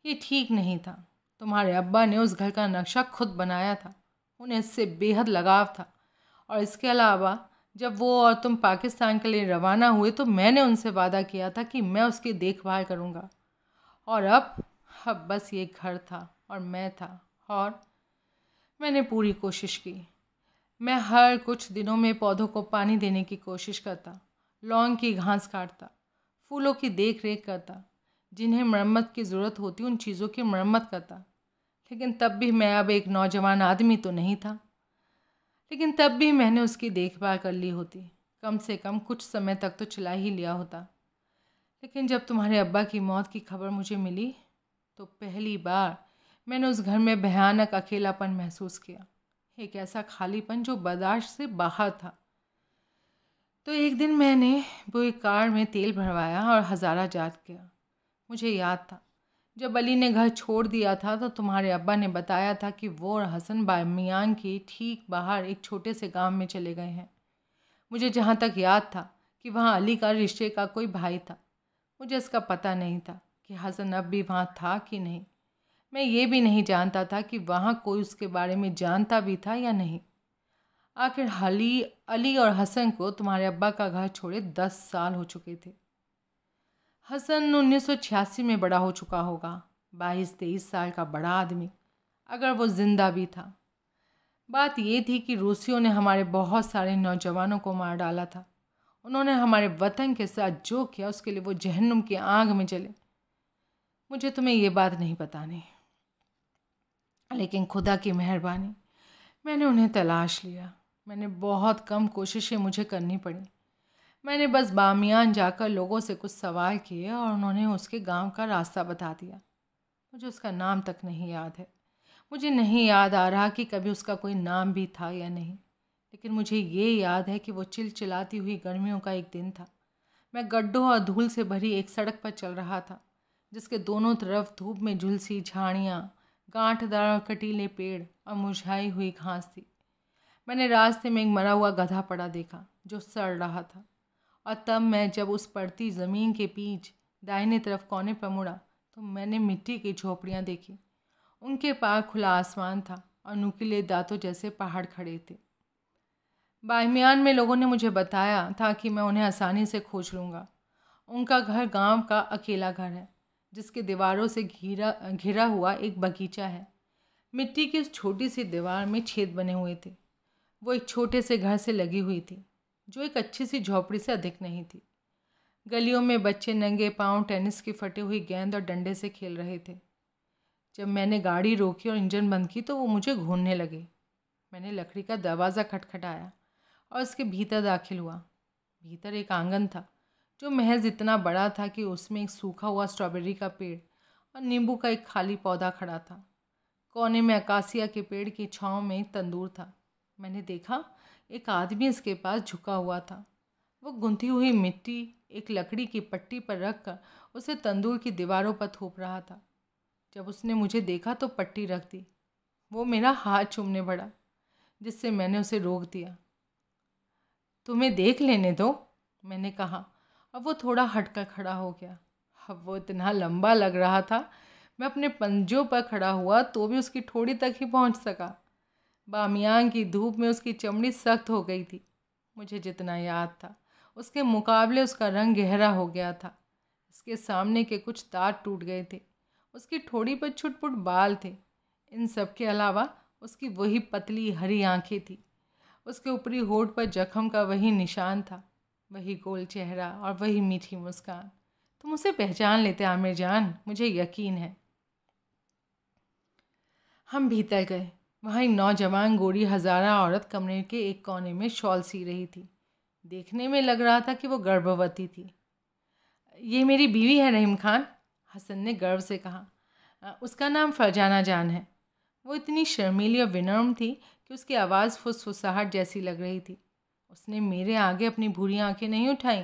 ये ठीक नहीं था तुम्हारे अब्बा ने उस घर का नक्शा खुद बनाया था उन्हें इससे बेहद लगाव था और इसके अलावा जब वो और तुम पाकिस्तान के लिए रवाना हुए तो मैंने उनसे वादा किया था कि मैं उसकी देखभाल करूँगा और अब अब बस ये घर था और मैं था और मैंने पूरी कोशिश की मैं हर कुछ दिनों में पौधों को पानी देने की कोशिश करता लौंग की घास काटता फूलों की देख रेख करता जिन्हें मरम्मत की ज़रूरत होती उन चीज़ों की मरम्मत करता लेकिन तब भी मैं अब एक नौजवान आदमी तो नहीं था लेकिन तब भी मैंने उसकी देखभाल कर ली होती कम से कम कुछ समय तक तो चला ही लिया होता लेकिन जब तुम्हारे अब्बा की मौत की खबर मुझे मिली तो पहली बार मैंने उस घर में भयानक अकेलापन महसूस किया एक ऐसा खालीपन जो बर्दाश्त से बाहर था तो एक दिन मैंने वो एक कार में तेल भरवाया और हज़ारा जात गया मुझे याद था जब अली ने घर छोड़ दिया था तो तुम्हारे अब्बा ने बताया था कि वो और हसन बामियान की ठीक बाहर एक छोटे से गांव में चले गए हैं मुझे जहाँ तक याद था कि वहाँ अली का रिश्ते का कोई भाई था मुझे इसका पता नहीं था कि हसन अब भी वहाँ था कि नहीं मैं ये भी नहीं जानता था कि वहाँ कोई उसके बारे में जानता भी था या नहीं आखिर हली अली और हसन को तुम्हारे अब्बा का घर छोड़े दस साल हो चुके थे हसन उन्नीस में बड़ा हो चुका होगा बाईस तेईस साल का बड़ा आदमी अगर वो ज़िंदा भी था बात ये थी कि रूसियों ने हमारे बहुत सारे नौजवानों को मार डाला था उन्होंने हमारे वतन के साथ जो किया उसके लिए वो जहन्नुम की आग में जले मुझे तुम्हें ये बात नहीं बतानी लेकिन खुदा की मेहरबानी मैंने उन्हें तलाश लिया मैंने बहुत कम कोशिशें मुझे करनी पड़ी मैंने बस बामियान जाकर लोगों से कुछ सवाल किए और उन्होंने उसके गांव का रास्ता बता दिया मुझे उसका नाम तक नहीं याद है मुझे नहीं याद आ रहा कि कभी उसका कोई नाम भी था या नहीं लेकिन मुझे ये याद है कि वो चिलचिलाती हुई गर्मियों का एक दिन था मैं गड्ढों और धूल से भरी एक सड़क पर चल रहा था जिसके दोनों तरफ धूप में झुलसी झाड़ियाँ गांठदार और कटीले पेड़ और मुरझाई हुई घास थी मैंने रास्ते में एक मरा हुआ गधा पड़ा देखा जो सड़ रहा था और तब मैं जब उस पड़ती ज़मीन के बीच दाहिने तरफ कोने पर मुड़ा तो मैंने मिट्टी की झोपड़ियाँ देखी उनके पार खुला आसमान था और नुकीले दांतों जैसे पहाड़ खड़े थे बाहमियान में लोगों ने मुझे बताया था कि मैं उन्हें आसानी से खोज लूँगा उनका घर गांव का अकेला घर है जिसके दीवारों से घिरा घिरा हुआ एक बगीचा है मिट्टी की उस छोटी सी दीवार में छेद बने हुए थे वो एक छोटे से घर से लगी हुई थी जो एक अच्छी सी झोपड़ी से अधिक नहीं थी गलियों में बच्चे नंगे पांव टेनिस की फटी हुई गेंद और डंडे से खेल रहे थे जब मैंने गाड़ी रोकी और इंजन बंद की तो वो मुझे घूरने लगे मैंने लकड़ी का दरवाज़ा खटखटाया और उसके भीतर दाखिल हुआ भीतर एक आंगन था जो महज इतना बड़ा था कि उसमें एक सूखा हुआ स्ट्रॉबेरी का पेड़ और नींबू का एक खाली पौधा खड़ा था कोने में अकासिया के पेड़ की छाँव में तंदूर था मैंने देखा एक आदमी इसके पास झुका हुआ था वो गुंथी हुई मिट्टी एक लकड़ी की पट्टी पर रख कर उसे तंदूर की दीवारों पर थोप रहा था जब उसने मुझे देखा तो पट्टी रख दी वो मेरा हाथ चूमने पड़ा जिससे मैंने उसे रोक दिया तुम्हें देख लेने दो मैंने कहा अब वो थोड़ा हटकर खड़ा हो गया अब वो इतना लंबा लग रहा था मैं अपने पंजों पर खड़ा हुआ तो भी उसकी ठोड़ी तक ही पहुंच सका बामियांग की धूप में उसकी चमड़ी सख्त हो गई थी मुझे जितना याद था उसके मुकाबले उसका रंग गहरा हो गया था उसके सामने के कुछ तार टूट गए थे उसकी ठोड़ी पर छुटपुट बाल थे इन सब के अलावा उसकी वही पतली हरी आंखें थी उसके ऊपरी होठ पर जख्म का वही निशान था वही गोल चेहरा और वही मीठी मुस्कान तुम उसे पहचान लेते आमिर जान मुझे यकीन है हम भीतर गए वहाँ नौजवान गोरी हज़ारा औरत कमरे के एक कोने में शॉल सी रही थी देखने में लग रहा था कि वो गर्भवती थी ये मेरी बीवी है रहीम खान हसन ने गर्व से कहा उसका नाम फरजाना जान है वो इतनी शर्मीली और विनम्र थी कि उसकी आवाज़ फुसफुसाहट जैसी लग रही थी उसने मेरे आगे अपनी भूरी आंखें नहीं उठाई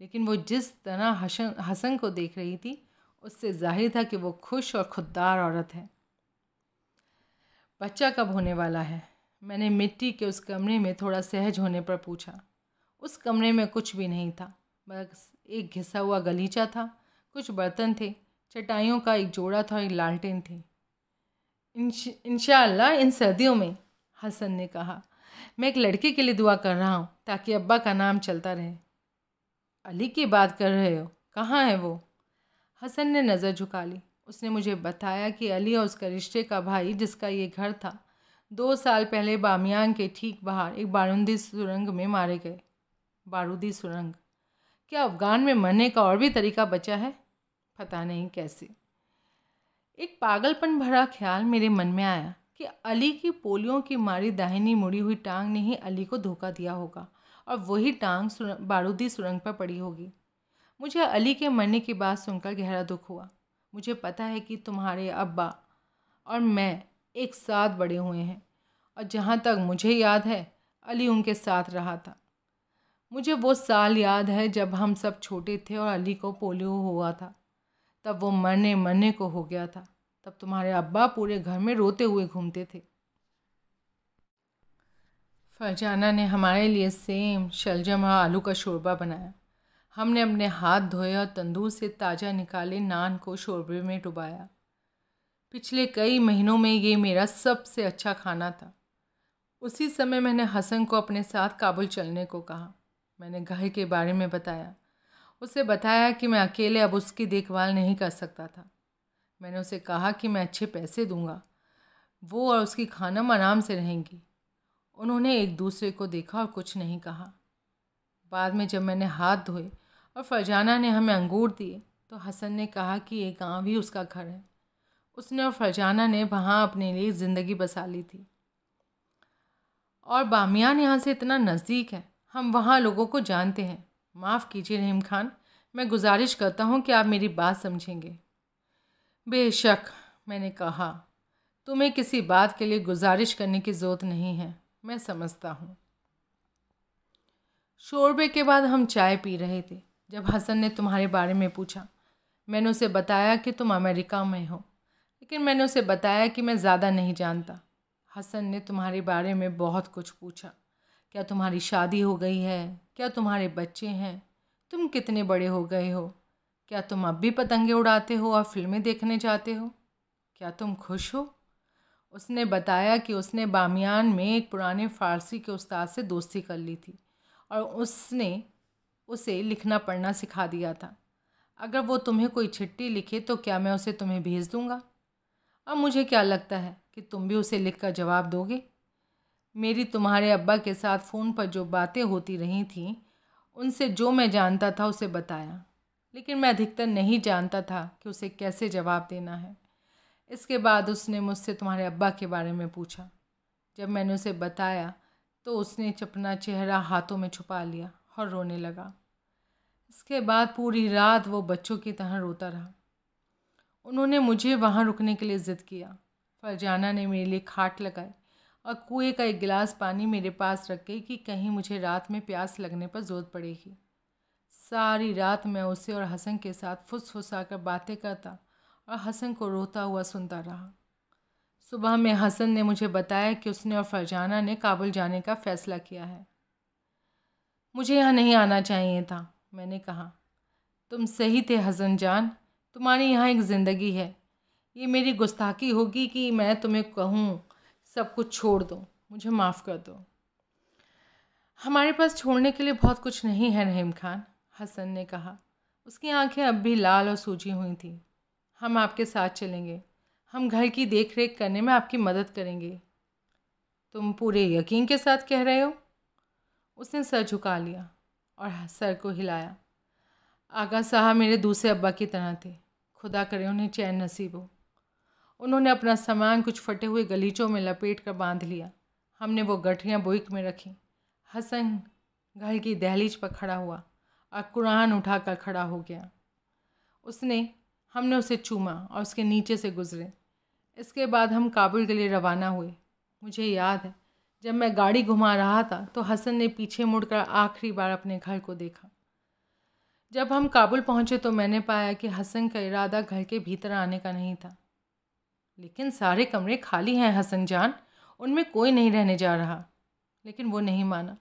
लेकिन वो जिस तरह हसन हसन को देख रही थी उससे जाहिर था कि वो खुश और खुददार औरत है बच्चा कब होने वाला है मैंने मिट्टी के उस कमरे में थोड़ा सहज होने पर पूछा उस कमरे में कुछ भी नहीं था बस एक घिसा हुआ गलीचा था कुछ बर्तन थे चटाइयों का एक जोड़ा था एक लालटेन थी इनशाला इन सर्दियों में हसन ने कहा मैं एक लड़के के लिए दुआ कर रहा हूँ ताकि अब्बा का नाम चलता रहे अली की बात कर रहे हो कहाँ है वो हसन ने नज़र झुका ली उसने मुझे बताया कि अली और उसका रिश्ते का भाई जिसका ये घर था दो साल पहले बामियांग के ठीक बाहर एक बारूदी सुरंग में मारे गए बारूदी सुरंग क्या अफगान में मरने का और भी तरीका बचा है पता नहीं कैसे एक पागलपन भरा ख्याल मेरे मन में आया कि अली की पोलियो की मारी दाहिनी मुड़ी हुई टांग ने ही अली को धोखा दिया होगा और वही टांग सुरंग, बारूदी सुरंग पर पड़ी होगी मुझे अली के मरने की बात सुनकर गहरा दुख हुआ मुझे पता है कि तुम्हारे अब्बा और मैं एक साथ बड़े हुए हैं और जहाँ तक मुझे याद है अली उनके साथ रहा था मुझे वो साल याद है जब हम सब छोटे थे और अली को पोलियो हुआ था तब वो मरने मरने को हो गया था तब तुम्हारे अब्बा पूरे घर में रोते हुए घूमते थे फरजाना ने हमारे लिए सेम शलजम और आलू का शोरबा बनाया हमने अपने हाथ धोए और तंदूर से ताज़ा निकाले नान को शोरबे में डुबाया पिछले कई महीनों में ये मेरा सबसे अच्छा खाना था उसी समय मैंने हसन को अपने साथ काबुल चलने को कहा मैंने घर के बारे में बताया उसे बताया कि मैं अकेले अब उसकी देखभाल नहीं कर सकता था मैंने उसे कहा कि मैं अच्छे पैसे दूंगा वो और उसकी खानम आराम से रहेंगी उन्होंने एक दूसरे को देखा और कुछ नहीं कहा बाद में जब मैंने हाथ धोए और फरजाना ने हमें अंगूर दिए तो हसन ने कहा कि ये गांव ही उसका घर है उसने और फरजाना ने वहाँ अपने लिए ज़िंदगी बसा ली थी और बामियान यहाँ से इतना नज़दीक है हम वहाँ लोगों को जानते हैं माफ़ कीजिए रहीम खान मैं गुजारिश करता हूँ कि आप मेरी बात समझेंगे बेशक मैंने कहा तुम्हें किसी बात के लिए गुजारिश करने की ज़रूरत नहीं है मैं समझता हूँ शोरबे के बाद हम चाय पी रहे थे जब हसन ने तुम्हारे बारे में पूछा मैंने उसे बताया कि तुम अमेरिका में हो लेकिन मैंने उसे बताया कि मैं ज़्यादा नहीं जानता हसन ने तुम्हारे बारे में बहुत कुछ पूछा क्या तुम्हारी शादी हो गई है क्या तुम्हारे बच्चे हैं तुम कितने बड़े हो गए हो क्या तुम अब भी पतंगे उड़ाते हो और फिल्में देखने जाते हो क्या तुम खुश हो उसने बताया कि उसने बामियान में एक पुराने फ़ारसी के उस्ताद से दोस्ती कर ली थी और उसने उसे लिखना पढ़ना सिखा दिया था अगर वो तुम्हें कोई चिट्ठी लिखे तो क्या मैं उसे तुम्हें भेज दूँगा अब मुझे क्या लगता है कि तुम भी उसे लिख कर जवाब दोगे मेरी तुम्हारे अब्बा के साथ फ़ोन पर जो बातें होती रही थीं उनसे जो मैं जानता था उसे बताया लेकिन मैं अधिकतर नहीं जानता था कि उसे कैसे जवाब देना है इसके बाद उसने मुझसे तुम्हारे अब्बा के बारे में पूछा जब मैंने उसे बताया तो उसने अपना चेहरा हाथों में छुपा लिया और रोने लगा इसके बाद पूरी रात वो बच्चों की तरह रोता रहा उन्होंने मुझे वहाँ रुकने के लिए ज़िद किया फरजाना ने मेरे लिए खाट लगाई और कुएं का एक गिलास पानी मेरे पास रख गई कि कहीं मुझे रात में प्यास लगने पर जोर पड़ेगी सारी रात मैं उसे और हसन के साथ फुसफुसा कर बातें करता और हसन को रोता हुआ सुनता रहा सुबह में हसन ने मुझे बताया कि उसने और फरजाना ने काबुल जाने का फ़ैसला किया है मुझे यहाँ नहीं आना चाहिए था मैंने कहा तुम सही थे हसन जान तुम्हारे यहाँ एक ज़िंदगी है ये मेरी गुस्ताखी होगी कि मैं तुम्हें कहूँ सब कुछ छोड़ दो मुझे माफ़ कर दो हमारे पास छोड़ने के लिए बहुत कुछ नहीं है रहीम खान हसन ने कहा उसकी आंखें अब भी लाल और सूजी हुई थी हम आपके साथ चलेंगे हम घर की देख रेख करने में आपकी मदद करेंगे तुम पूरे यकीन के साथ कह रहे हो उसने सर झुका लिया और सर को हिलाया आगा साहब मेरे दूसरे अब्बा की तरह थे खुदा करे उन्हें चैन नसीब हो उन्होंने अपना सामान कुछ फटे हुए गलीचों में लपेट कर बांध लिया हमने वो गठरियाँ बोइक में रखी हसन घर की दहलीज पर खड़ा हुआ और कुरान उठाकर खड़ा हो गया उसने हमने उसे चूमा और उसके नीचे से गुजरे इसके बाद हम काबुल के लिए रवाना हुए मुझे याद है जब मैं गाड़ी घुमा रहा था तो हसन ने पीछे मुड़कर आखिरी बार अपने घर को देखा जब हम काबुल पहुंचे तो मैंने पाया कि हसन का इरादा घर के भीतर आने का नहीं था लेकिन सारे कमरे खाली हैं हसन जान उनमें कोई नहीं रहने जा रहा लेकिन वो नहीं माना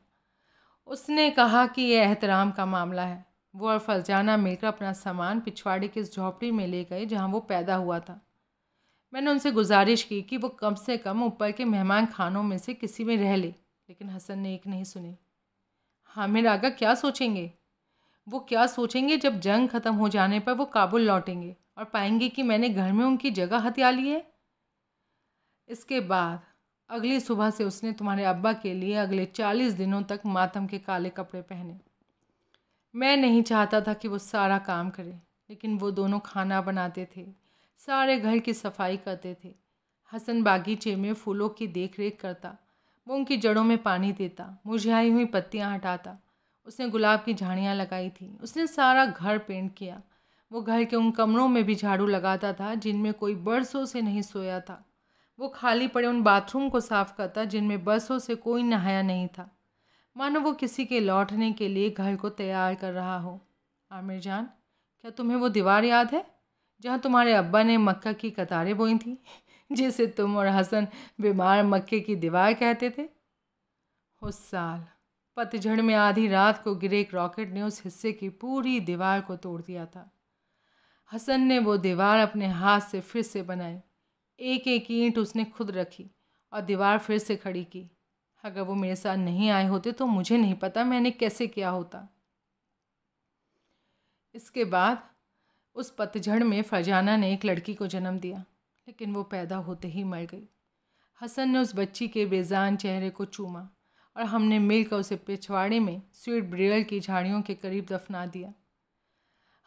उसने कहा कि यह एहतराम का मामला है वो और फलजाना मिलकर अपना सामान पिछवाड़े की इस झोपड़ी में ले गए जहाँ वो पैदा हुआ था मैंने उनसे गुजारिश की कि वो कम से कम ऊपर के मेहमान खानों में से किसी में रह ले लेकिन हसन ने एक नहीं सुनी हामिर आगा क्या सोचेंगे वो क्या सोचेंगे जब जंग ख़त्म हो जाने पर वो काबुल लौटेंगे और पाएंगे कि मैंने घर में उनकी जगह हथिया ली है इसके बाद अगली सुबह से उसने तुम्हारे अब्बा के लिए अगले चालीस दिनों तक मातम के काले कपड़े पहने मैं नहीं चाहता था कि वो सारा काम करे लेकिन वो दोनों खाना बनाते थे सारे घर की सफाई करते थे हसन बागीचे में फूलों की रेख करता वो उनकी जड़ों में पानी देता मुरझाई हुई पत्तियाँ हटाता उसने गुलाब की झाड़ियाँ लगाई थी उसने सारा घर पेंट किया वो घर के उन कमरों में भी झाड़ू लगाता था जिनमें कोई बरसों से नहीं सोया था वो खाली पड़े उन बाथरूम को साफ़ करता जिनमें बरसों से कोई नहाया नहीं था मानो वो किसी के लौटने के लिए घर को तैयार कर रहा हो आमिर जान क्या तुम्हें वो दीवार याद है जहाँ तुम्हारे अब्बा ने मक्का की कतारें बोई थी जिसे तुम और हसन बीमार मक्के की दीवार कहते थे उस साल पतझड़ में आधी रात को गिरे एक रॉकेट ने उस हिस्से की पूरी दीवार को तोड़ दिया था हसन ने वो दीवार अपने हाथ से फिर से बनाई एक एक ईंट उसने खुद रखी और दीवार फिर से खड़ी की अगर वो मेरे साथ नहीं आए होते तो मुझे नहीं पता मैंने कैसे किया होता इसके बाद उस पतझड़ में फरजाना ने एक लड़की को जन्म दिया लेकिन वो पैदा होते ही मर गई हसन ने उस बच्ची के बेजान चेहरे को चूमा और हमने मिलकर उसे पिछवाड़े में स्वीट ब्रियल की झाड़ियों के करीब दफना दिया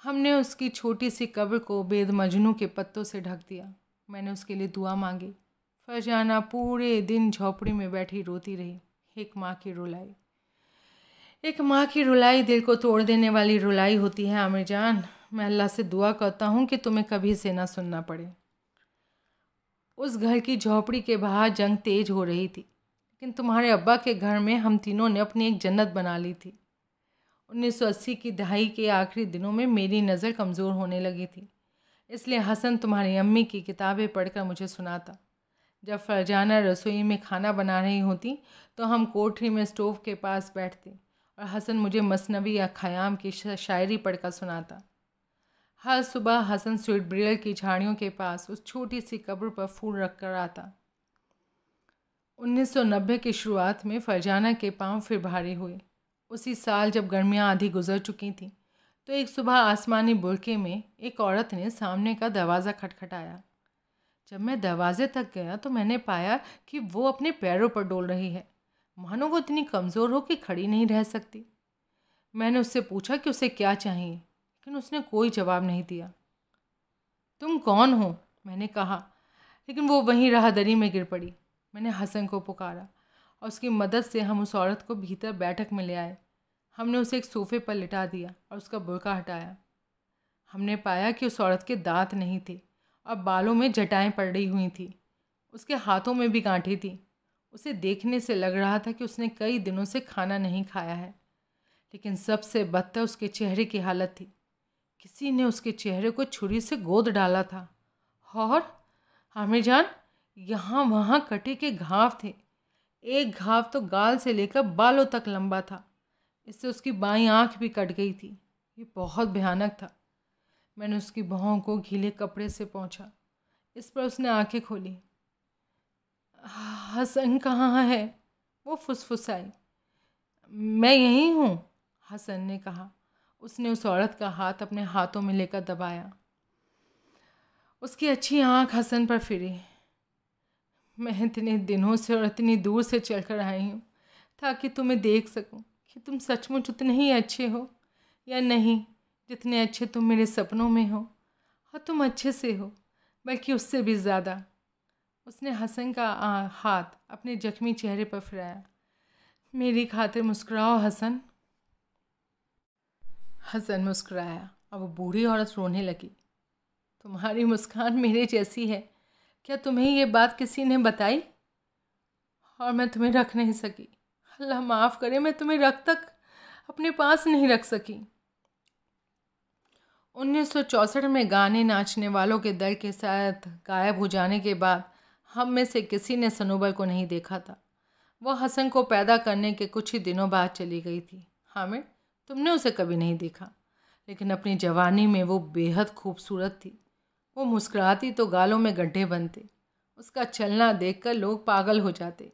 हमने उसकी छोटी सी कब्र को बेद मजनू के पत्तों से ढक दिया मैंने उसके लिए दुआ मांगी फरजाना पूरे दिन झोपड़ी में बैठी रोती रही एक माँ की रुलाई एक माँ की रुलाई दिल को तोड़ देने वाली रुलाई होती है आमिर जान मैं अल्लाह से दुआ करता हूँ कि तुम्हें कभी से ना सुनना पड़े उस घर की झोपड़ी के बाहर जंग तेज हो रही थी लेकिन तुम्हारे अब्बा के घर में हम तीनों ने अपनी एक जन्नत बना ली थी 1980 की दहाई के आखिरी दिनों में मेरी नज़र कमज़ोर होने लगी थी इसलिए हसन तुम्हारी अम्मी की किताबें पढ़कर मुझे सुनाता जब फरजाना रसोई में खाना बना रही होती तो हम कोठरी में स्टोव के पास बैठते और हसन मुझे मसनवी या खयाम की शायरी पढ़कर सुनाता हर सुबह हसन स्वीट ब्रियल की झाड़ियों के पास उस छोटी सी कब्र पर फूल रख कर आता 1990 की शुरुआत में फरजाना के पांव फिर भारी हुए उसी साल जब गर्मियाँ आधी गुजर चुकी थीं तो एक सुबह आसमानी बुरके में एक औरत ने सामने का दरवाज़ा खटखटाया जब मैं दरवाजे तक गया तो मैंने पाया कि वो अपने पैरों पर डोल रही है मानो वो इतनी कमज़ोर हो कि खड़ी नहीं रह सकती मैंने उससे पूछा कि उसे क्या चाहिए लेकिन उसने कोई जवाब नहीं दिया तुम कौन हो मैंने कहा लेकिन वो वहीं राहदरी में गिर पड़ी मैंने हसन को पुकारा और उसकी मदद से हम उस औरत को भीतर बैठक में ले आए हमने उसे एक सोफे पर लिटा दिया और उसका बुरका हटाया हमने पाया कि उस औरत के दांत नहीं थे और बालों में जटाएं पड़ रही हुई थी उसके हाथों में भी गांठें थी उसे देखने से लग रहा था कि उसने कई दिनों से खाना नहीं खाया है लेकिन सबसे बदतर उसके चेहरे की हालत थी किसी ने उसके चेहरे को छुरी से गोद डाला था और हामिर जान यहाँ वहाँ कटे के घाव थे एक घाव तो गाल से लेकर बालों तक लंबा था इससे उसकी बाई आँख भी कट गई थी ये बहुत भयानक था मैंने उसकी भौं को घीले कपड़े से पहुँचा इस पर उसने आंखें खोली हसन कहाँ है वो फुसफुसाई मैं यहीं हूँ हसन ने कहा उसने उस औरत का हाथ अपने हाथों में लेकर दबाया उसकी अच्छी आंख हसन पर फिरी मैं इतने दिनों से और इतनी दूर से चल कर आई हूँ ताकि तुम्हें देख सकूँ कि तुम सचमुच उतने ही अच्छे हो या नहीं जितने अच्छे तुम मेरे सपनों में हो और हाँ, तुम अच्छे से हो बल्कि उससे भी ज़्यादा उसने हसन का हाथ अपने जख्मी चेहरे पर फिराया मेरी खातिर मुस्कुराओ हसन हसन मुस्कुराया और वो बूढ़ी औरत रोने लगी तुम्हारी मुस्कान मेरे जैसी है क्या तुम्हें ये बात किसी ने बताई और मैं तुम्हें रख नहीं सकी अल्लाह माफ़ करे मैं तुम्हें रख तक अपने पास नहीं रख सकी 1964 में गाने नाचने वालों के दल के साथ गायब हो जाने के बाद हम में से किसी ने सनोबर को नहीं देखा था वह हसन को पैदा करने के कुछ ही दिनों बाद चली गई थी हामिद तुमने उसे कभी नहीं देखा लेकिन अपनी जवानी में वो बेहद खूबसूरत थी वो मुस्कुराती तो गालों में गड्ढे बनते उसका चलना देखकर लोग पागल हो जाते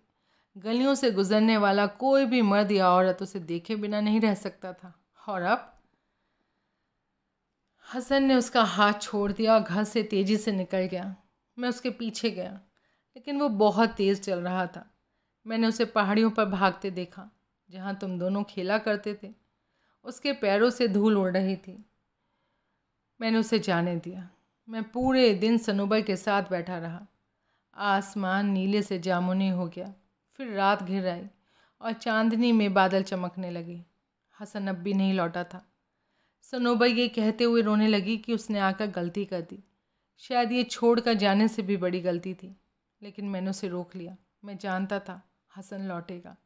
गलियों से गुजरने वाला कोई भी मर्द या औरत उसे देखे बिना नहीं रह सकता था और अब हसन ने उसका हाथ छोड़ दिया और घर से तेज़ी से निकल गया मैं उसके पीछे गया लेकिन वो बहुत तेज़ चल रहा था मैंने उसे पहाड़ियों पर भागते देखा जहाँ तुम दोनों खेला करते थे उसके पैरों से धूल उड़ रही थी मैंने उसे जाने दिया मैं पूरे दिन सनोबर के साथ बैठा रहा आसमान नीले से जामुनी हो गया फिर रात घिर आई और चांदनी में बादल चमकने लगे हसन अब भी नहीं लौटा था सनोबा ये कहते हुए रोने लगी कि उसने आकर गलती कर दी शायद ये छोड़ कर जाने से भी बड़ी गलती थी लेकिन मैंने उसे रोक लिया मैं जानता था हसन लौटेगा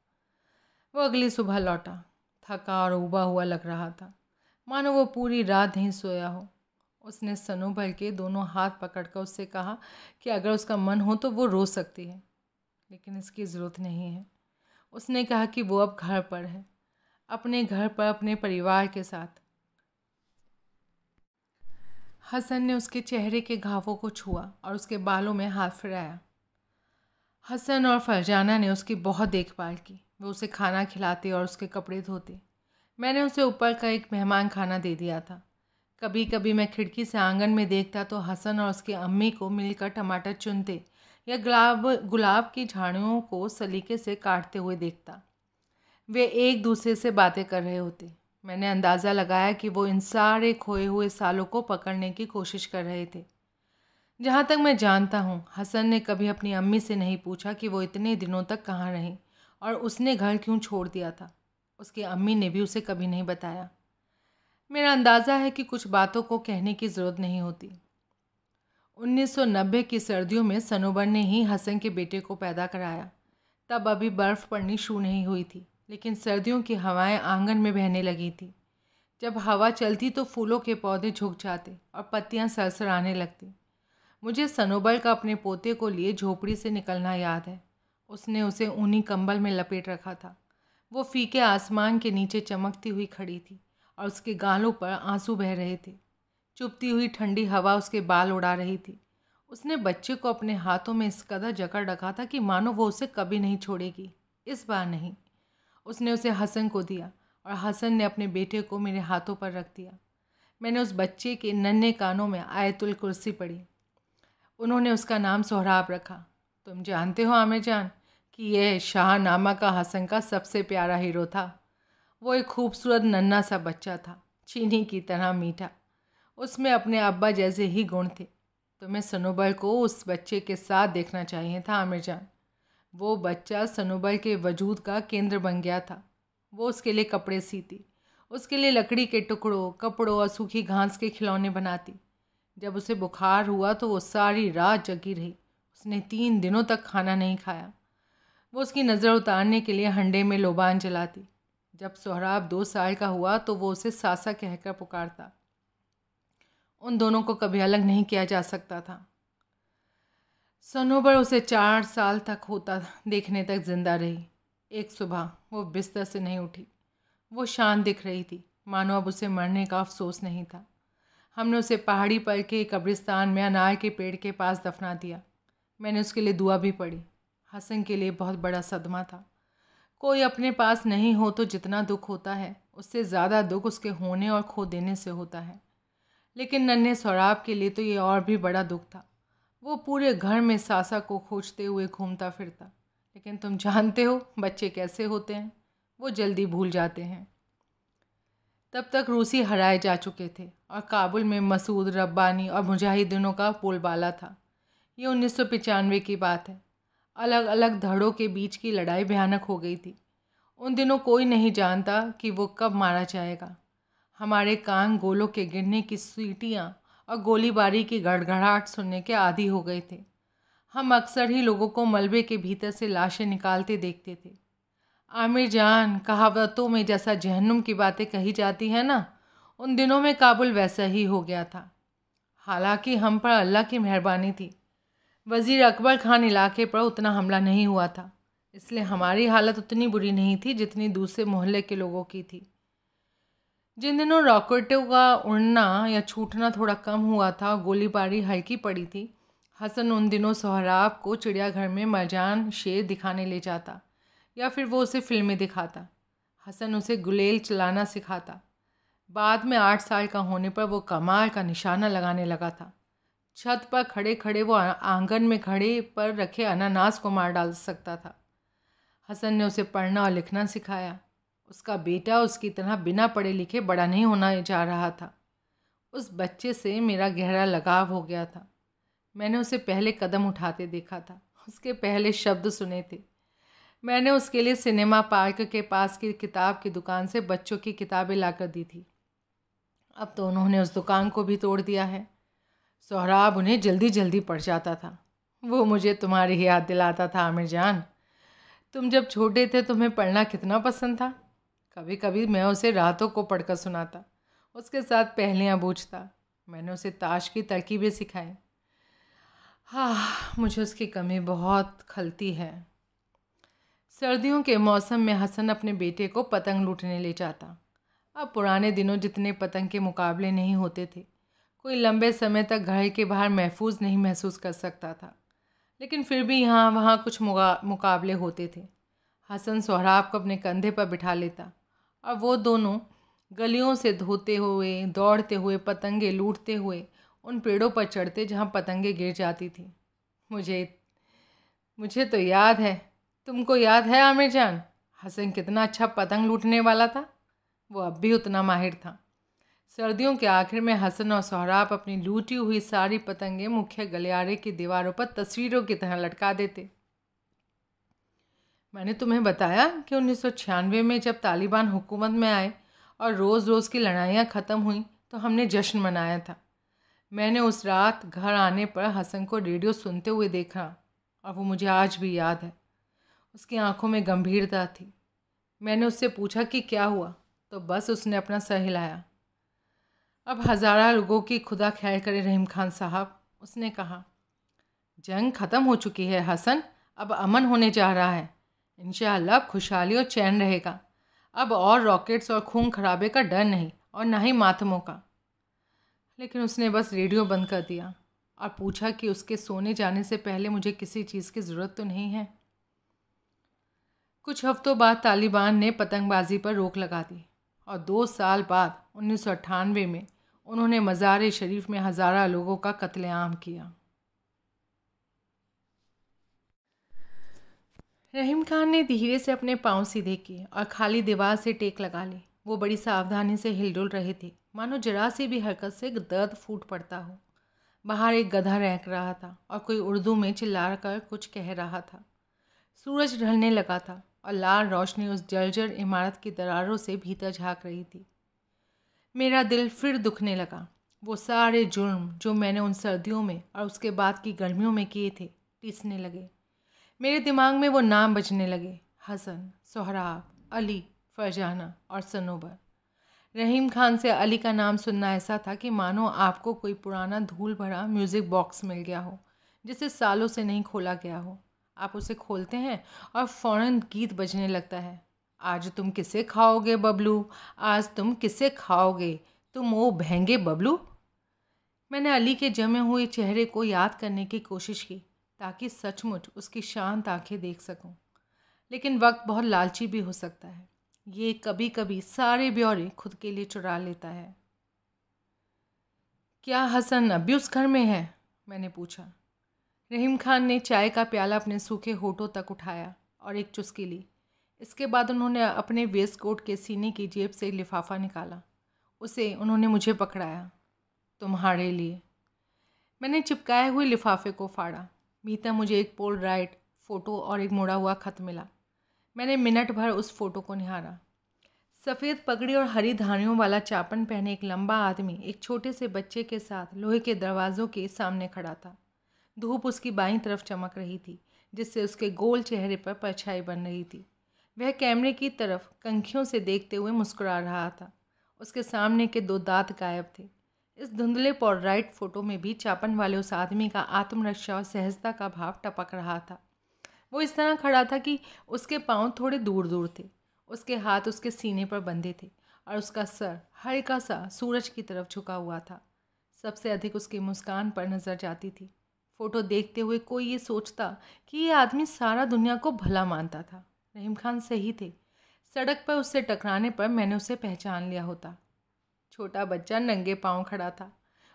वो अगली सुबह लौटा थका और उबा हुआ लग रहा था मानो वो पूरी रात नहीं सोया हो उसने सनोबल के दोनों हाथ पकड़कर उससे कहा कि अगर उसका मन हो तो वो रो सकती है लेकिन इसकी ज़रूरत नहीं है उसने कहा कि वो अब घर पर है अपने घर पर अपने परिवार के साथ हसन ने उसके चेहरे के घावों को छुआ और उसके बालों में हाथ फिराया हसन और फरजाना ने उसकी बहुत देखभाल की वो उसे खाना खिलाते और उसके कपड़े धोते मैंने उसे ऊपर का एक मेहमान खाना दे दिया था कभी कभी मैं खिड़की से आंगन में देखता तो हसन और उसकी अम्मी को मिलकर टमाटर चुनते या गुलाब गुलाब की झाड़ियों को सलीके से काटते हुए देखता वे एक दूसरे से बातें कर रहे होते मैंने अंदाज़ा लगाया कि वो इन सारे खोए हुए सालों को पकड़ने की कोशिश कर रहे थे जहाँ तक मैं जानता हूँ हसन ने कभी अपनी अम्मी से नहीं पूछा कि वो इतने दिनों तक कहाँ रहीं और उसने घर क्यों छोड़ दिया था उसकी अम्मी ने भी उसे कभी नहीं बताया मेरा अंदाज़ा है कि कुछ बातों को कहने की ज़रूरत नहीं होती 1990 की सर्दियों में सनोबर ने ही हसन के बेटे को पैदा कराया तब अभी बर्फ़ पड़नी शुरू नहीं हुई थी लेकिन सर्दियों की हवाएं आंगन में बहने लगी थी जब हवा चलती तो फूलों के पौधे झुक जाते और पत्तियां आने लगती मुझे सनोबल का अपने पोते को लिए झोपड़ी से निकलना याद है उसने उसे ऊनी कंबल में लपेट रखा था वो फीके आसमान के नीचे चमकती हुई खड़ी थी और उसके गालों पर आंसू बह रहे थे चुपती हुई ठंडी हवा उसके बाल उड़ा रही थी उसने बच्चे को अपने हाथों में इस कदर जकड़ रखा था कि मानो वो उसे कभी नहीं छोड़ेगी इस बार नहीं उसने उसे हसन को दिया और हसन ने अपने बेटे को मेरे हाथों पर रख दिया मैंने उस बच्चे के नन्हे कानों में आयतुल कुर्सी पढ़ी उन्होंने उसका नाम सोहराब रखा तुम जानते हो आमिर जान कि यह शाहनामा का हसन का सबसे प्यारा हीरो था वो एक खूबसूरत नन्ना सा बच्चा था चीनी की तरह मीठा उसमें अपने अब्बा जैसे ही गुण थे तुम्हें सनोबल को उस बच्चे के साथ देखना चाहिए था आमिर जान वो बच्चा सनोबल के वजूद का केंद्र बन गया था वो उसके लिए कपड़े सीती उसके लिए लकड़ी के टुकड़ों कपड़ों और सूखी घास के खिलौने बनाती जब उसे बुखार हुआ तो वो सारी रात जगी रही उसने तीन दिनों तक खाना नहीं खाया वो उसकी नज़र उतारने के लिए हंडे में लोबान जलाती जब सोहराब दो साल का हुआ तो वो उसे सासा कहकर पुकारता उन दोनों को कभी अलग नहीं किया जा सकता था सनोबर उसे चार साल तक होता देखने तक जिंदा रही एक सुबह वो बिस्तर से नहीं उठी वो शांत दिख रही थी मानो अब उसे मरने का अफसोस नहीं था हमने उसे पहाड़ी पर के कब्रिस्तान में अनार के पेड़ के पास दफना दिया मैंने उसके लिए दुआ भी पढ़ी हसन के लिए बहुत बड़ा सदमा था कोई अपने पास नहीं हो तो जितना दुख होता है उससे ज़्यादा दुख उसके होने और खो देने से होता है लेकिन नन्हे सौराब के लिए तो ये और भी बड़ा दुख था वो पूरे घर में सासा को खोजते हुए घूमता फिरता लेकिन तुम जानते हो बच्चे कैसे होते हैं वो जल्दी भूल जाते हैं तब तक रूसी हराए जा चुके थे और काबुल में मसूद रब्बानी और मुजाहिदीनों का बोलबाला था ये उन्नीस की बात है अलग अलग धड़ों के बीच की लड़ाई भयानक हो गई थी उन दिनों कोई नहीं जानता कि वो कब मारा जाएगा हमारे कान गोलों के गिरने की सीटियाँ और गोलीबारी की गड़गड़ाहट सुनने के आदि हो गए थे हम अक्सर ही लोगों को मलबे के भीतर से लाशें निकालते देखते थे आमिर जान कहावतों में जैसा जहन्नुम की बातें कही जाती हैं ना उन दिनों में काबुल वैसा ही हो गया था हालांकि हम पर अल्लाह की मेहरबानी थी वज़ीर अकबर खान इलाके पर उतना हमला नहीं हुआ था इसलिए हमारी हालत उतनी बुरी नहीं थी जितनी दूसरे मोहल्ले के लोगों की थी जिन दिनों रॉकेटों का उड़ना या छूटना थोड़ा कम हुआ था गोलीबारी हल्की पड़ी थी हसन उन दिनों सोहराब को चिड़ियाघर में मरजान शेर दिखाने ले जाता या फिर वो उसे फिल्में दिखाता हसन उसे गुलेल चलाना सिखाता बाद में आठ साल का होने पर वो कमाल का निशाना लगाने लगा था छत पर खड़े खड़े वो आंगन में खड़े पर रखे अनानास को मार डाल सकता था हसन ने उसे पढ़ना और लिखना सिखाया उसका बेटा उसकी तरह बिना पढ़े लिखे बड़ा नहीं होना जा रहा था उस बच्चे से मेरा गहरा लगाव हो गया था मैंने उसे पहले कदम उठाते देखा था उसके पहले शब्द सुने थे मैंने उसके लिए सिनेमा पार्क के पास की किताब की दुकान से बच्चों की किताबें ला दी थी अब तो उन्होंने उस दुकान को भी तोड़ दिया है सोहराब उन्हें जल्दी जल्दी पढ़ जाता था वो मुझे तुम्हारी याद दिलाता था आमिर जान तुम जब छोटे थे तुम्हें पढ़ना कितना पसंद था कभी कभी मैं उसे रातों को पढ़कर सुनाता उसके साथ पहलियाँ बूझता मैंने उसे ताश की तरकीबें सिखाई हाँ मुझे उसकी कमी बहुत खलती है सर्दियों के मौसम में हसन अपने बेटे को पतंग लूटने ले जाता अब पुराने दिनों जितने पतंग के मुकाबले नहीं होते थे कोई लंबे समय तक घर के बाहर महफूज नहीं महसूस कर सकता था लेकिन फिर भी यहाँ वहाँ कुछ मुकाबले होते थे हसन सोहराब को अपने कंधे पर बिठा लेता और वो दोनों गलियों से धोते हुए दौड़ते हुए पतंगे लूटते हुए उन पेड़ों पर चढ़ते जहाँ पतंगे गिर जाती थी मुझे मुझे तो याद है तुमको याद है आमिर जान हसन कितना अच्छा पतंग लूटने वाला था वो अब भी उतना माहिर था सर्दियों के आखिर में हसन और सोहराब अपनी लूटी हुई सारी पतंगें मुख्य गलियारे की दीवारों पर तस्वीरों की तरह लटका देते मैंने तुम्हें बताया कि उन्नीस में जब तालिबान हुकूमत में आए और रोज़ रोज़ की लड़ाइयाँ ख़त्म हुई तो हमने जश्न मनाया था मैंने उस रात घर आने पर हसन को रेडियो सुनते हुए देखा और वो मुझे आज भी याद है उसकी आंखों में गंभीरता थी मैंने उससे पूछा कि क्या हुआ तो बस उसने अपना सर हिलाया अब हज़ारा लोगों की खुदा ख्याल करे रहीम खान साहब उसने कहा जंग ख़त्म हो चुकी है हसन अब अमन होने जा रहा है इन खुशहाली और चैन रहेगा अब और रॉकेट्स और खून खराबे का डर नहीं और ना ही मातमों का लेकिन उसने बस रेडियो बंद कर दिया और पूछा कि उसके सोने जाने से पहले मुझे किसी चीज़ की ज़रूरत तो नहीं है कुछ हफ्तों बाद तालिबान ने पतंगबाजी पर रोक लगा दी और दो साल बाद उन्नीस में उन्होंने मज़ार शरीफ में हज़ारा लोगों का कत्लेआम किया रहीम खान ने धीरे से अपने पाँव सीधे किए और खाली दीवार से टेक लगा ली वो बड़ी सावधानी से हिलडुल रहे थे मानो जरा सी भी हरकत से दर्द फूट पड़ता हो बाहर एक गधा रेंक रहा था और कोई उर्दू में चिल्ला कर कुछ कह रहा था सूरज ढलने लगा था और लाल रोशनी उस जर्जर इमारत की दरारों से भीतर झाँक रही थी मेरा दिल फिर दुखने लगा वो सारे जुर्म जो मैंने उन सर्दियों में और उसके बाद की गर्मियों में किए थे टीसने लगे मेरे दिमाग में वो नाम बजने लगे हसन सोहराब अली फरजाना और सनोबर रहीम खान से अली का नाम सुनना ऐसा था कि मानो आपको कोई पुराना धूल भरा म्यूज़िक बॉक्स मिल गया हो जिसे सालों से नहीं खोला गया हो आप उसे खोलते हैं और फ़ौर गीत बजने लगता है आज तुम किसे खाओगे बबलू आज तुम किसे खाओगे तुम वो बहेंगे बबलू मैंने अली के जमे हुए चेहरे को याद करने की कोशिश की ताकि सचमुच उसकी शांत आंखें देख सकूं। लेकिन वक्त बहुत लालची भी हो सकता है ये कभी कभी सारे ब्यौरे खुद के लिए चुरा लेता है क्या हसन अभी उस घर में है मैंने पूछा रहीम खान ने चाय का प्याला अपने सूखे होठों तक उठाया और एक चुस्की ली इसके बाद उन्होंने अपने वेस्ट कोट के सीने की जेब से लिफाफा निकाला उसे उन्होंने मुझे पकड़ाया तुम्हारे लिए मैंने चिपकाए हुए लिफाफे को फाड़ा भीतर मुझे एक पोल राइट फ़ोटो और एक मुड़ा हुआ ख़त मिला मैंने मिनट भर उस फ़ोटो को निहारा सफ़ेद पगड़ी और हरी धानियों वाला चापन पहने एक लंबा आदमी एक छोटे से बच्चे के साथ लोहे के दरवाज़ों के सामने खड़ा था धूप उसकी बाईं तरफ चमक रही थी जिससे उसके गोल चेहरे पर परछाई बन रही थी वह कैमरे की तरफ कंखियों से देखते हुए मुस्कुरा रहा था उसके सामने के दो दांत गायब थे इस धुंधले पोर्ट्राइट फोटो में भी चापन वाले उस आदमी का आत्मरक्षा और सहजता का भाव टपक रहा था वो इस तरह खड़ा था कि उसके पाँव थोड़े दूर दूर थे उसके हाथ उसके सीने पर बंधे थे और उसका सर हल्का सा सूरज की तरफ झुका हुआ था सबसे अधिक उसकी मुस्कान पर नज़र जाती थी फ़ोटो देखते हुए कोई ये सोचता कि ये आदमी सारा दुनिया को भला मानता था रहीम खान सही थे सड़क पर उससे टकराने पर मैंने उसे पहचान लिया होता छोटा बच्चा नंगे पाँव खड़ा था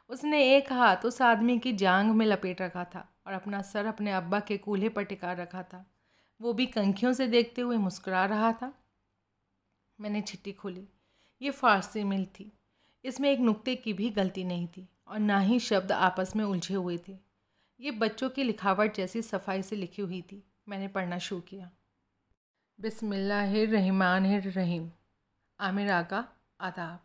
उसने एक हाथ उस आदमी की जांग में लपेट रखा था और अपना सर अपने अब्बा के कूल्हे पर टिका रखा था वो भी कंखियों से देखते हुए मुस्कुरा रहा था मैंने छिट्टी खोली ये फारसी मिल थी इसमें एक नुक्ते की भी गलती नहीं थी और ना ही शब्द आपस में उलझे हुए थे ये बच्चों की लिखावट जैसी सफाई से लिखी हुई थी मैंने पढ़ना शुरू किया रहीम आमिर आगा आदाब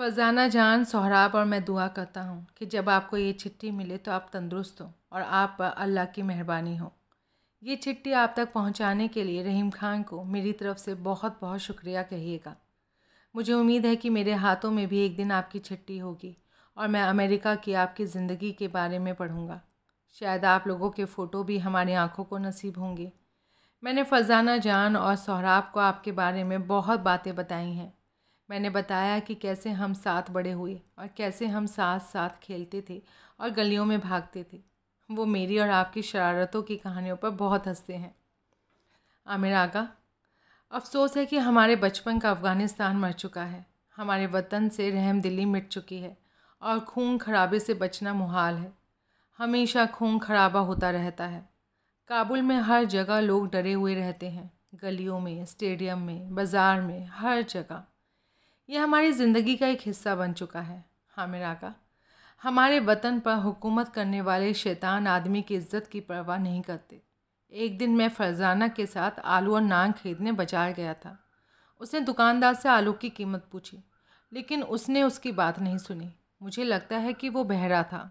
फजाना जान सोहराब और मैं दुआ करता हूँ कि जब आपको ये चिट्ठी मिले तो आप तंदुरुस्त हो और आप अल्लाह की मेहरबानी हो ये चिट्ठी आप तक पहुँचाने के लिए रहीम खान को मेरी तरफ़ से बहुत बहुत शुक्रिया कहिएगा मुझे उम्मीद है कि मेरे हाथों में भी एक दिन आपकी चिट्ठी होगी और मैं अमेरिका की आपकी ज़िंदगी के बारे में पढ़ूँगा शायद आप लोगों के फ़ोटो भी हमारी आँखों को नसीब होंगे मैंने फजाना जान और सोहराब को आपके बारे में बहुत बातें बताई हैं मैंने बताया कि कैसे हम साथ बड़े हुए और कैसे हम साथ साथ खेलते थे और गलियों में भागते थे वो मेरी और आपकी शरारतों की कहानियों पर बहुत हंसते हैं आमिर आगा अफसोस है कि हमारे बचपन का अफ़गानिस्तान मर चुका है हमारे वतन से रहम दिल्ली मिट चुकी है और खून खराबे से बचना मुहाल है हमेशा खून खराबा होता रहता है काबुल में हर जगह लोग डरे हुए रहते हैं गलियों में स्टेडियम में बाज़ार में हर जगह यह हमारी ज़िंदगी का एक हिस्सा बन चुका है हामिर आका हमारे वतन पर हुकूमत करने वाले शैतान आदमी की इज्जत की परवाह नहीं करते एक दिन मैं फरजाना के साथ आलू और नान खरीदने बाजार गया था उसने दुकानदार से आलू की कीमत पूछी लेकिन उसने उसकी बात नहीं सुनी मुझे लगता है कि वो बहरा था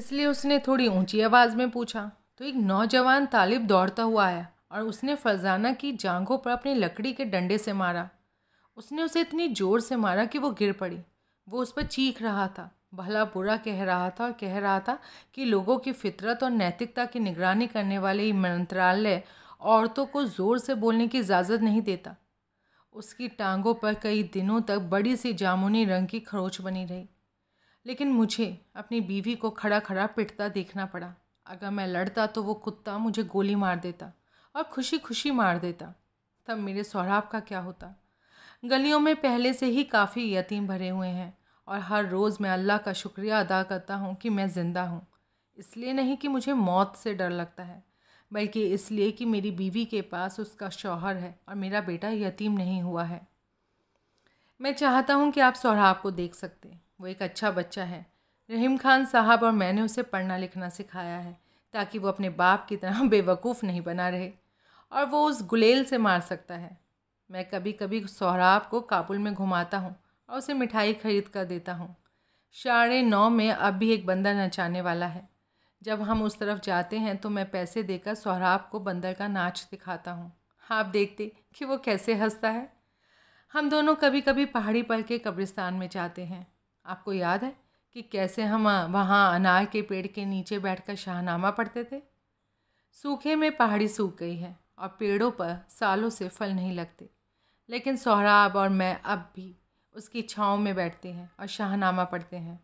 इसलिए उसने थोड़ी ऊंची आवाज़ में पूछा तो एक नौजवान तालिब दौड़ता हुआ आया और उसने फरजाना की जांघों पर अपनी लकड़ी के डंडे से मारा उसने उसे इतनी ज़ोर से मारा कि वो गिर पड़ी वो उस पर चीख रहा था भला बुरा कह रहा था और कह रहा था कि लोगों की फितरत और नैतिकता की निगरानी करने वाले मंत्रालय औरतों को ज़ोर से बोलने की इजाज़त नहीं देता उसकी टांगों पर कई दिनों तक बड़ी सी जामुनी रंग की खरोच बनी रही लेकिन मुझे अपनी बीवी को खड़ा खड़ा पिटता देखना पड़ा अगर मैं लड़ता तो वो कुत्ता मुझे गोली मार देता और खुशी खुशी मार देता तब मेरे सौराब का क्या होता गलियों में पहले से ही काफ़ी यतीम भरे हुए हैं और हर रोज़ मैं अल्लाह का शुक्रिया अदा करता हूँ कि मैं ज़िंदा हूँ इसलिए नहीं कि मुझे मौत से डर लगता है बल्कि इसलिए कि मेरी बीवी के पास उसका शौहर है और मेरा बेटा यतीम नहीं हुआ है मैं चाहता हूँ कि आप सौराब को देख सकते वो एक अच्छा बच्चा है रहीम खान साहब और मैंने उसे पढ़ना लिखना सिखाया है ताकि वो अपने बाप की तरह बेवकूफ़ नहीं बना रहे और वो उस गुलेल से मार सकता है मैं कभी कभी सोहराब को काबुल में घुमाता हूँ और उसे मिठाई खरीद कर देता हूँ साढ़े नौ में अब भी एक बंदर नचाने वाला है जब हम उस तरफ जाते हैं तो मैं पैसे देकर सोहराब को बंदर का नाच दिखाता हूँ आप देखते कि वो कैसे हंसता है हम दोनों कभी कभी पहाड़ी पर के कब्रिस्तान में जाते हैं आपको याद है कि कैसे हम वहाँ अनार के पेड़ के नीचे बैठकर शाहनामा पढ़ते थे सूखे में पहाड़ी सूख गई है और पेड़ों पर सालों से फल नहीं लगते लेकिन सोहराब और मैं अब भी उसकी छाँव में बैठते हैं और शाहनामा पढ़ते हैं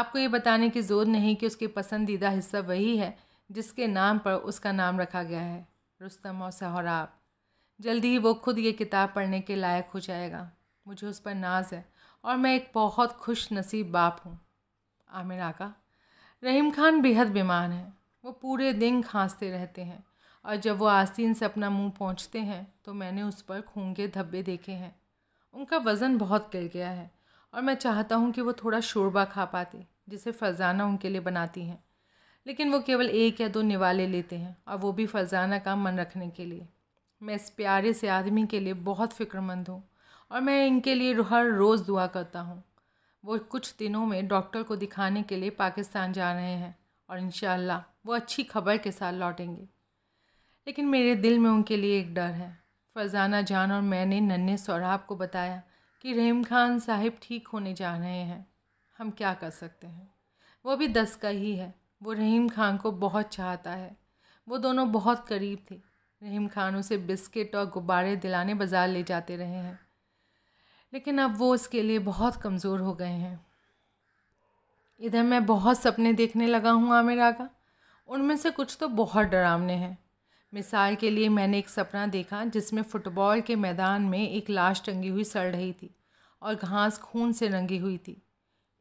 आपको ये बताने की ज़रूरत नहीं कि उसके पसंदीदा हिस्सा वही है जिसके नाम पर उसका नाम रखा गया है रुस्तम और सहराब जल्दी ही वो खुद ये किताब पढ़ने के लायक हो जाएगा मुझे उस पर नाज है और मैं एक बहुत खुश नसीब बाप हूँ आमिर आका रहीम खान बेहद बीमार हैं वो पूरे दिन खांसते रहते हैं और जब वो आस्तीन से अपना मुंह पहुंचते हैं तो मैंने उस पर खूंगे धब्बे देखे हैं उनका वज़न बहुत गिर गया है और मैं चाहता हूँ कि वो थोड़ा शोरबा खा पाते जिसे फरजाना उनके लिए बनाती हैं लेकिन वो केवल एक या दो निवाले लेते हैं और वो भी फरजाना का मन रखने के लिए मैं इस प्यारे से आदमी के लिए बहुत फ़िक्रमंद हूँ और मैं इनके लिए हर रोज़ दुआ करता हूँ वो कुछ दिनों में डॉक्टर को दिखाने के लिए पाकिस्तान जा रहे हैं और इन वो अच्छी खबर के साथ लौटेंगे लेकिन मेरे दिल में उनके लिए एक डर है फरजाना जान और मैंने नन्हे सौराब को बताया कि रहीम खान साहिब ठीक होने जा रहे हैं हम क्या कर सकते हैं वो भी दस का ही है वो रहीम खान को बहुत चाहता है वो दोनों बहुत करीब थे रहीम खान उसे बिस्किट और गुब्बारे दिलाने बाज़ार ले जाते रहे हैं लेकिन अब वो उसके लिए बहुत कमज़ोर हो गए हैं इधर मैं बहुत सपने देखने लगा हूँ आमिर आगा उनमें से कुछ तो बहुत डरावने हैं मिसाल के लिए मैंने एक सपना देखा जिसमें फुटबॉल के मैदान में एक लाश टंगी हुई सड़ रही थी और घास खून से रंगी हुई थी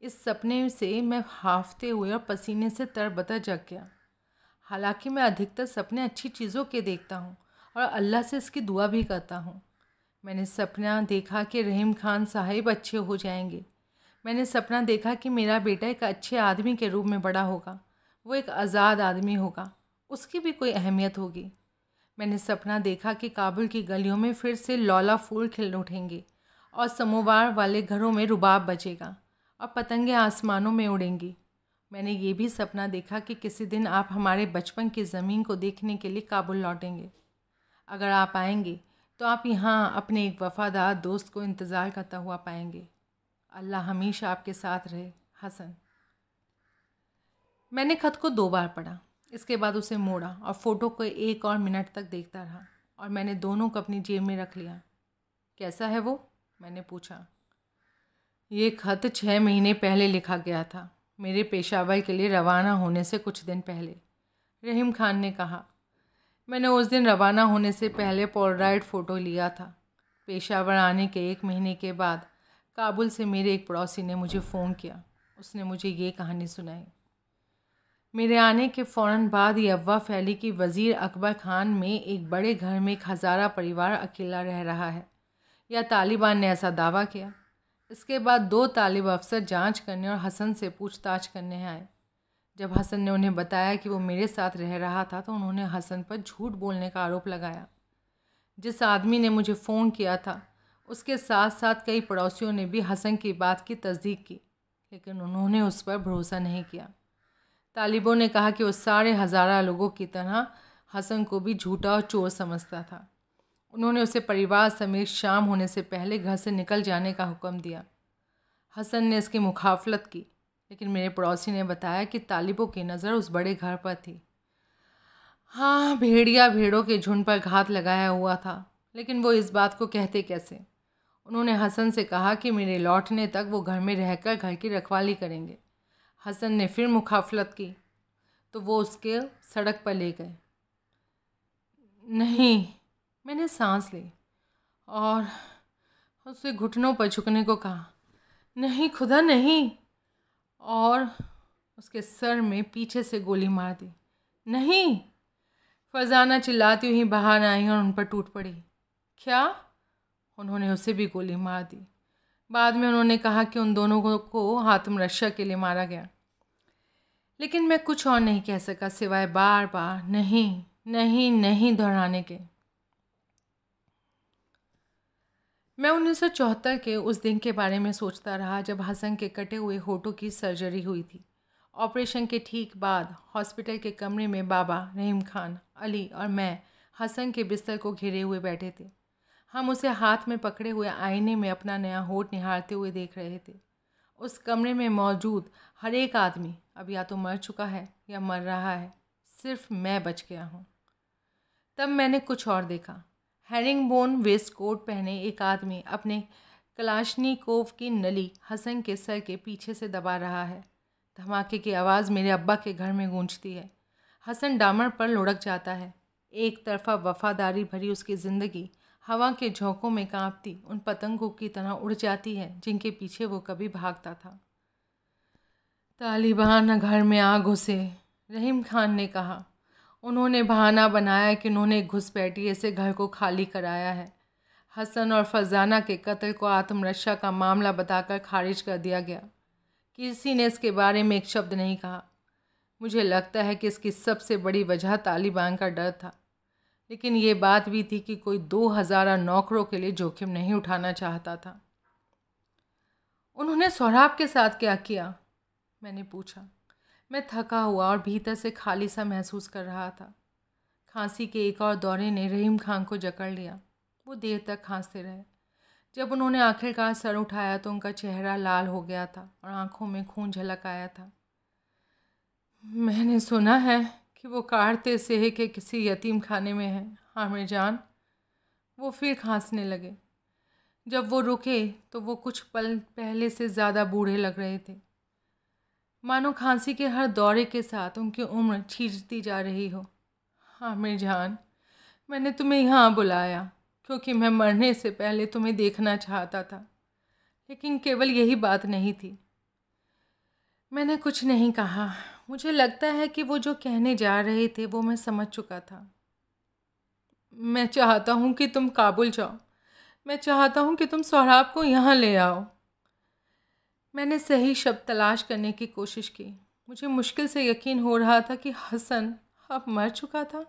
इस सपने से मैं हाफते हुए और पसीने से तरबतर जग गया हालांकि मैं अधिकतर सपने अच्छी चीज़ों के देखता हूँ और अल्लाह से इसकी दुआ भी करता हूँ मैंने सपना देखा कि रहीम खान साहिब अच्छे हो जाएंगे मैंने सपना देखा कि मेरा बेटा एक अच्छे आदमी के रूप में बड़ा होगा वो एक आज़ाद आदमी होगा उसकी भी कोई अहमियत होगी मैंने सपना देखा कि काबुल की गलियों में फिर से लौला फूल खिल उठेंगे और समोवार वाले घरों में रुबाब बजेगा और पतंगे आसमानों में उड़ेंगी मैंने ये भी सपना देखा कि किसी दिन आप हमारे बचपन की ज़मीन को देखने के लिए काबुल लौटेंगे अगर आप आएंगे तो आप यहाँ अपने एक वफ़ादार दोस्त को इंतज़ार करता हुआ पाएंगे अल्लाह हमेशा आपके साथ रहे हसन मैंने ख़त को दो बार पढ़ा इसके बाद उसे मोड़ा और फ़ोटो को एक और मिनट तक देखता रहा और मैंने दोनों को अपनी जेब में रख लिया कैसा है वो मैंने पूछा ये ख़त छः महीने पहले लिखा गया था मेरे पेशावर के लिए रवाना होने से कुछ दिन पहले रहीम खान ने कहा मैंने उस दिन रवाना होने से पहले पोलराइड फ़ोटो लिया था पेशावर आने के एक महीने के बाद काबुल से मेरे एक पड़ोसी ने मुझे फ़ोन किया उसने मुझे ये कहानी सुनाई मेरे आने के फ़ौर बाद ही अव्वा फैली कि वज़ीर अकबर खान में एक बड़े घर में एक हज़ारा परिवार अकेला रह रहा है या तालिबान ने ऐसा दावा किया इसके बाद दो तालिब अफसर जांच करने और हसन से पूछताछ करने आए जब हसन ने उन्हें बताया कि वो मेरे साथ रह रहा था तो उन्होंने हसन पर झूठ बोलने का आरोप लगाया जिस आदमी ने मुझे फ़ोन किया था उसके साथ साथ कई पड़ोसियों ने भी हसन की बात की तस्दीक की लेकिन उन्होंने उस पर भरोसा नहीं किया तालिबों ने कहा कि वह सारे हज़ारा लोगों की तरह हसन को भी झूठा और चोर समझता था उन्होंने उसे परिवार समेत शाम होने से पहले घर से निकल जाने का हुक्म दिया हसन ने इसकी मुखाफलत की लेकिन मेरे पड़ोसी ने बताया कि तालिबों की नज़र उस बड़े घर पर थी हाँ भेड़िया भेड़ों के झुंड पर घात लगाया हुआ था लेकिन वो इस बात को कहते कैसे उन्होंने हसन से कहा कि मेरे लौटने तक वो घर में रहकर घर की रखवाली करेंगे हसन ने फिर मुखाफलत की तो वो उसके सड़क पर ले गए नहीं मैंने सांस ली और उसे घुटनों पर झुकने को कहा नहीं खुदा नहीं और उसके सर में पीछे से गोली मार दी नहीं फरजाना चिल्लाती हुई बाहर आई और उन पर टूट पड़ी क्या उन्होंने उसे भी गोली मार दी बाद में उन्होंने कहा कि उन दोनों को हाथम रशिया के लिए मारा गया लेकिन मैं कुछ और नहीं कह सका सिवाय बार बार नहीं नहीं नहीं दोहराने के मैं उन्नीस के उस दिन के बारे में सोचता रहा जब हसन के कटे हुए होठों की सर्जरी हुई थी ऑपरेशन के ठीक बाद हॉस्पिटल के कमरे में बाबा रहीम खान अली और मैं हसन के बिस्तर को घिरे हुए बैठे थे हम उसे हाथ में पकड़े हुए आईने में अपना नया होठ निहारते हुए देख रहे थे उस कमरे में मौजूद हर एक आदमी अब या तो मर चुका है या मर रहा है सिर्फ मैं बच गया हूँ तब मैंने कुछ और देखा हैरिंग बोन वेस्ट कोट पहने एक आदमी अपने कलाशनी कोव की नली हसन के सर के पीछे से दबा रहा है धमाके की आवाज़ मेरे अब्बा के घर में गूंजती है हसन डामर पर लुढ़क जाता है एक तरफा वफादारी भरी उसकी ज़िंदगी हवा के झोंकों में कांपती उन पतंगों की तरह उड़ जाती है जिनके पीछे वो कभी भागता था तालिबान घर में आ घुसे रहीम खान ने कहा उन्होंने बहाना बनाया कि उन्होंने घुसपैठिए से घर को खाली कराया है हसन और फज़ाना के कत्ल को आत्मरक्षा का मामला बताकर खारिज कर दिया गया किसी ने इसके बारे में एक शब्द नहीं कहा मुझे लगता है कि इसकी सबसे बड़ी वजह तालिबान का डर था लेकिन ये बात भी थी कि कोई दो हज़ारा नौकरों के लिए जोखिम नहीं उठाना चाहता था उन्होंने सौराब के साथ क्या किया मैंने पूछा मैं थका हुआ और भीतर से खाली सा महसूस कर रहा था खांसी के एक और दौरे ने रहीम खान को जकड़ लिया वो देर तक खांसते रहे जब उन्होंने आखिरकार सर उठाया तो उनका चेहरा लाल हो गया था और आंखों में खून झलक आया था मैंने सुना है कि वो काढ़ते सेह के किसी यतीम खाने में है आमिर जान वो फिर खांसने लगे जब वो रुके तो वो कुछ पल पहले से ज़्यादा बूढ़े लग रहे थे मानो खांसी के हर दौरे के साथ उनकी उम्र छींचती जा रही हो आमिर जान मैंने तुम्हें यहाँ बुलाया क्योंकि मैं मरने से पहले तुम्हें देखना चाहता था लेकिन केवल यही बात नहीं थी मैंने कुछ नहीं कहा मुझे लगता है कि वो जो कहने जा रहे थे वो मैं समझ चुका था मैं चाहता हूँ कि तुम काबुल जाओ मैं चाहता हूँ कि तुम सौराब को यहाँ ले आओ मैंने सही शब्द तलाश करने की कोशिश की मुझे मुश्किल से यकीन हो रहा था कि हसन अब मर चुका था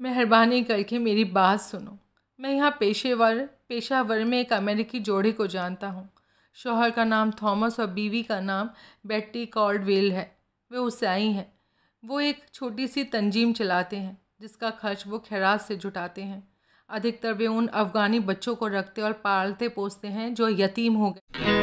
मेहरबानी करके मेरी बात सुनो मैं यहाँ पेशेवर पेशावर में एक अमेरिकी जोड़े को जानता हूँ शोहर का नाम थॉमस और बीवी का नाम बेटी कॉर्डवेल है वे उसाई हैं वो एक छोटी सी तंजीम चलाते हैं जिसका खर्च वो खैराज से जुटाते हैं अधिकतर वे उन अफ़गानी बच्चों को रखते और पालते पोसते हैं जो यतीम हो गए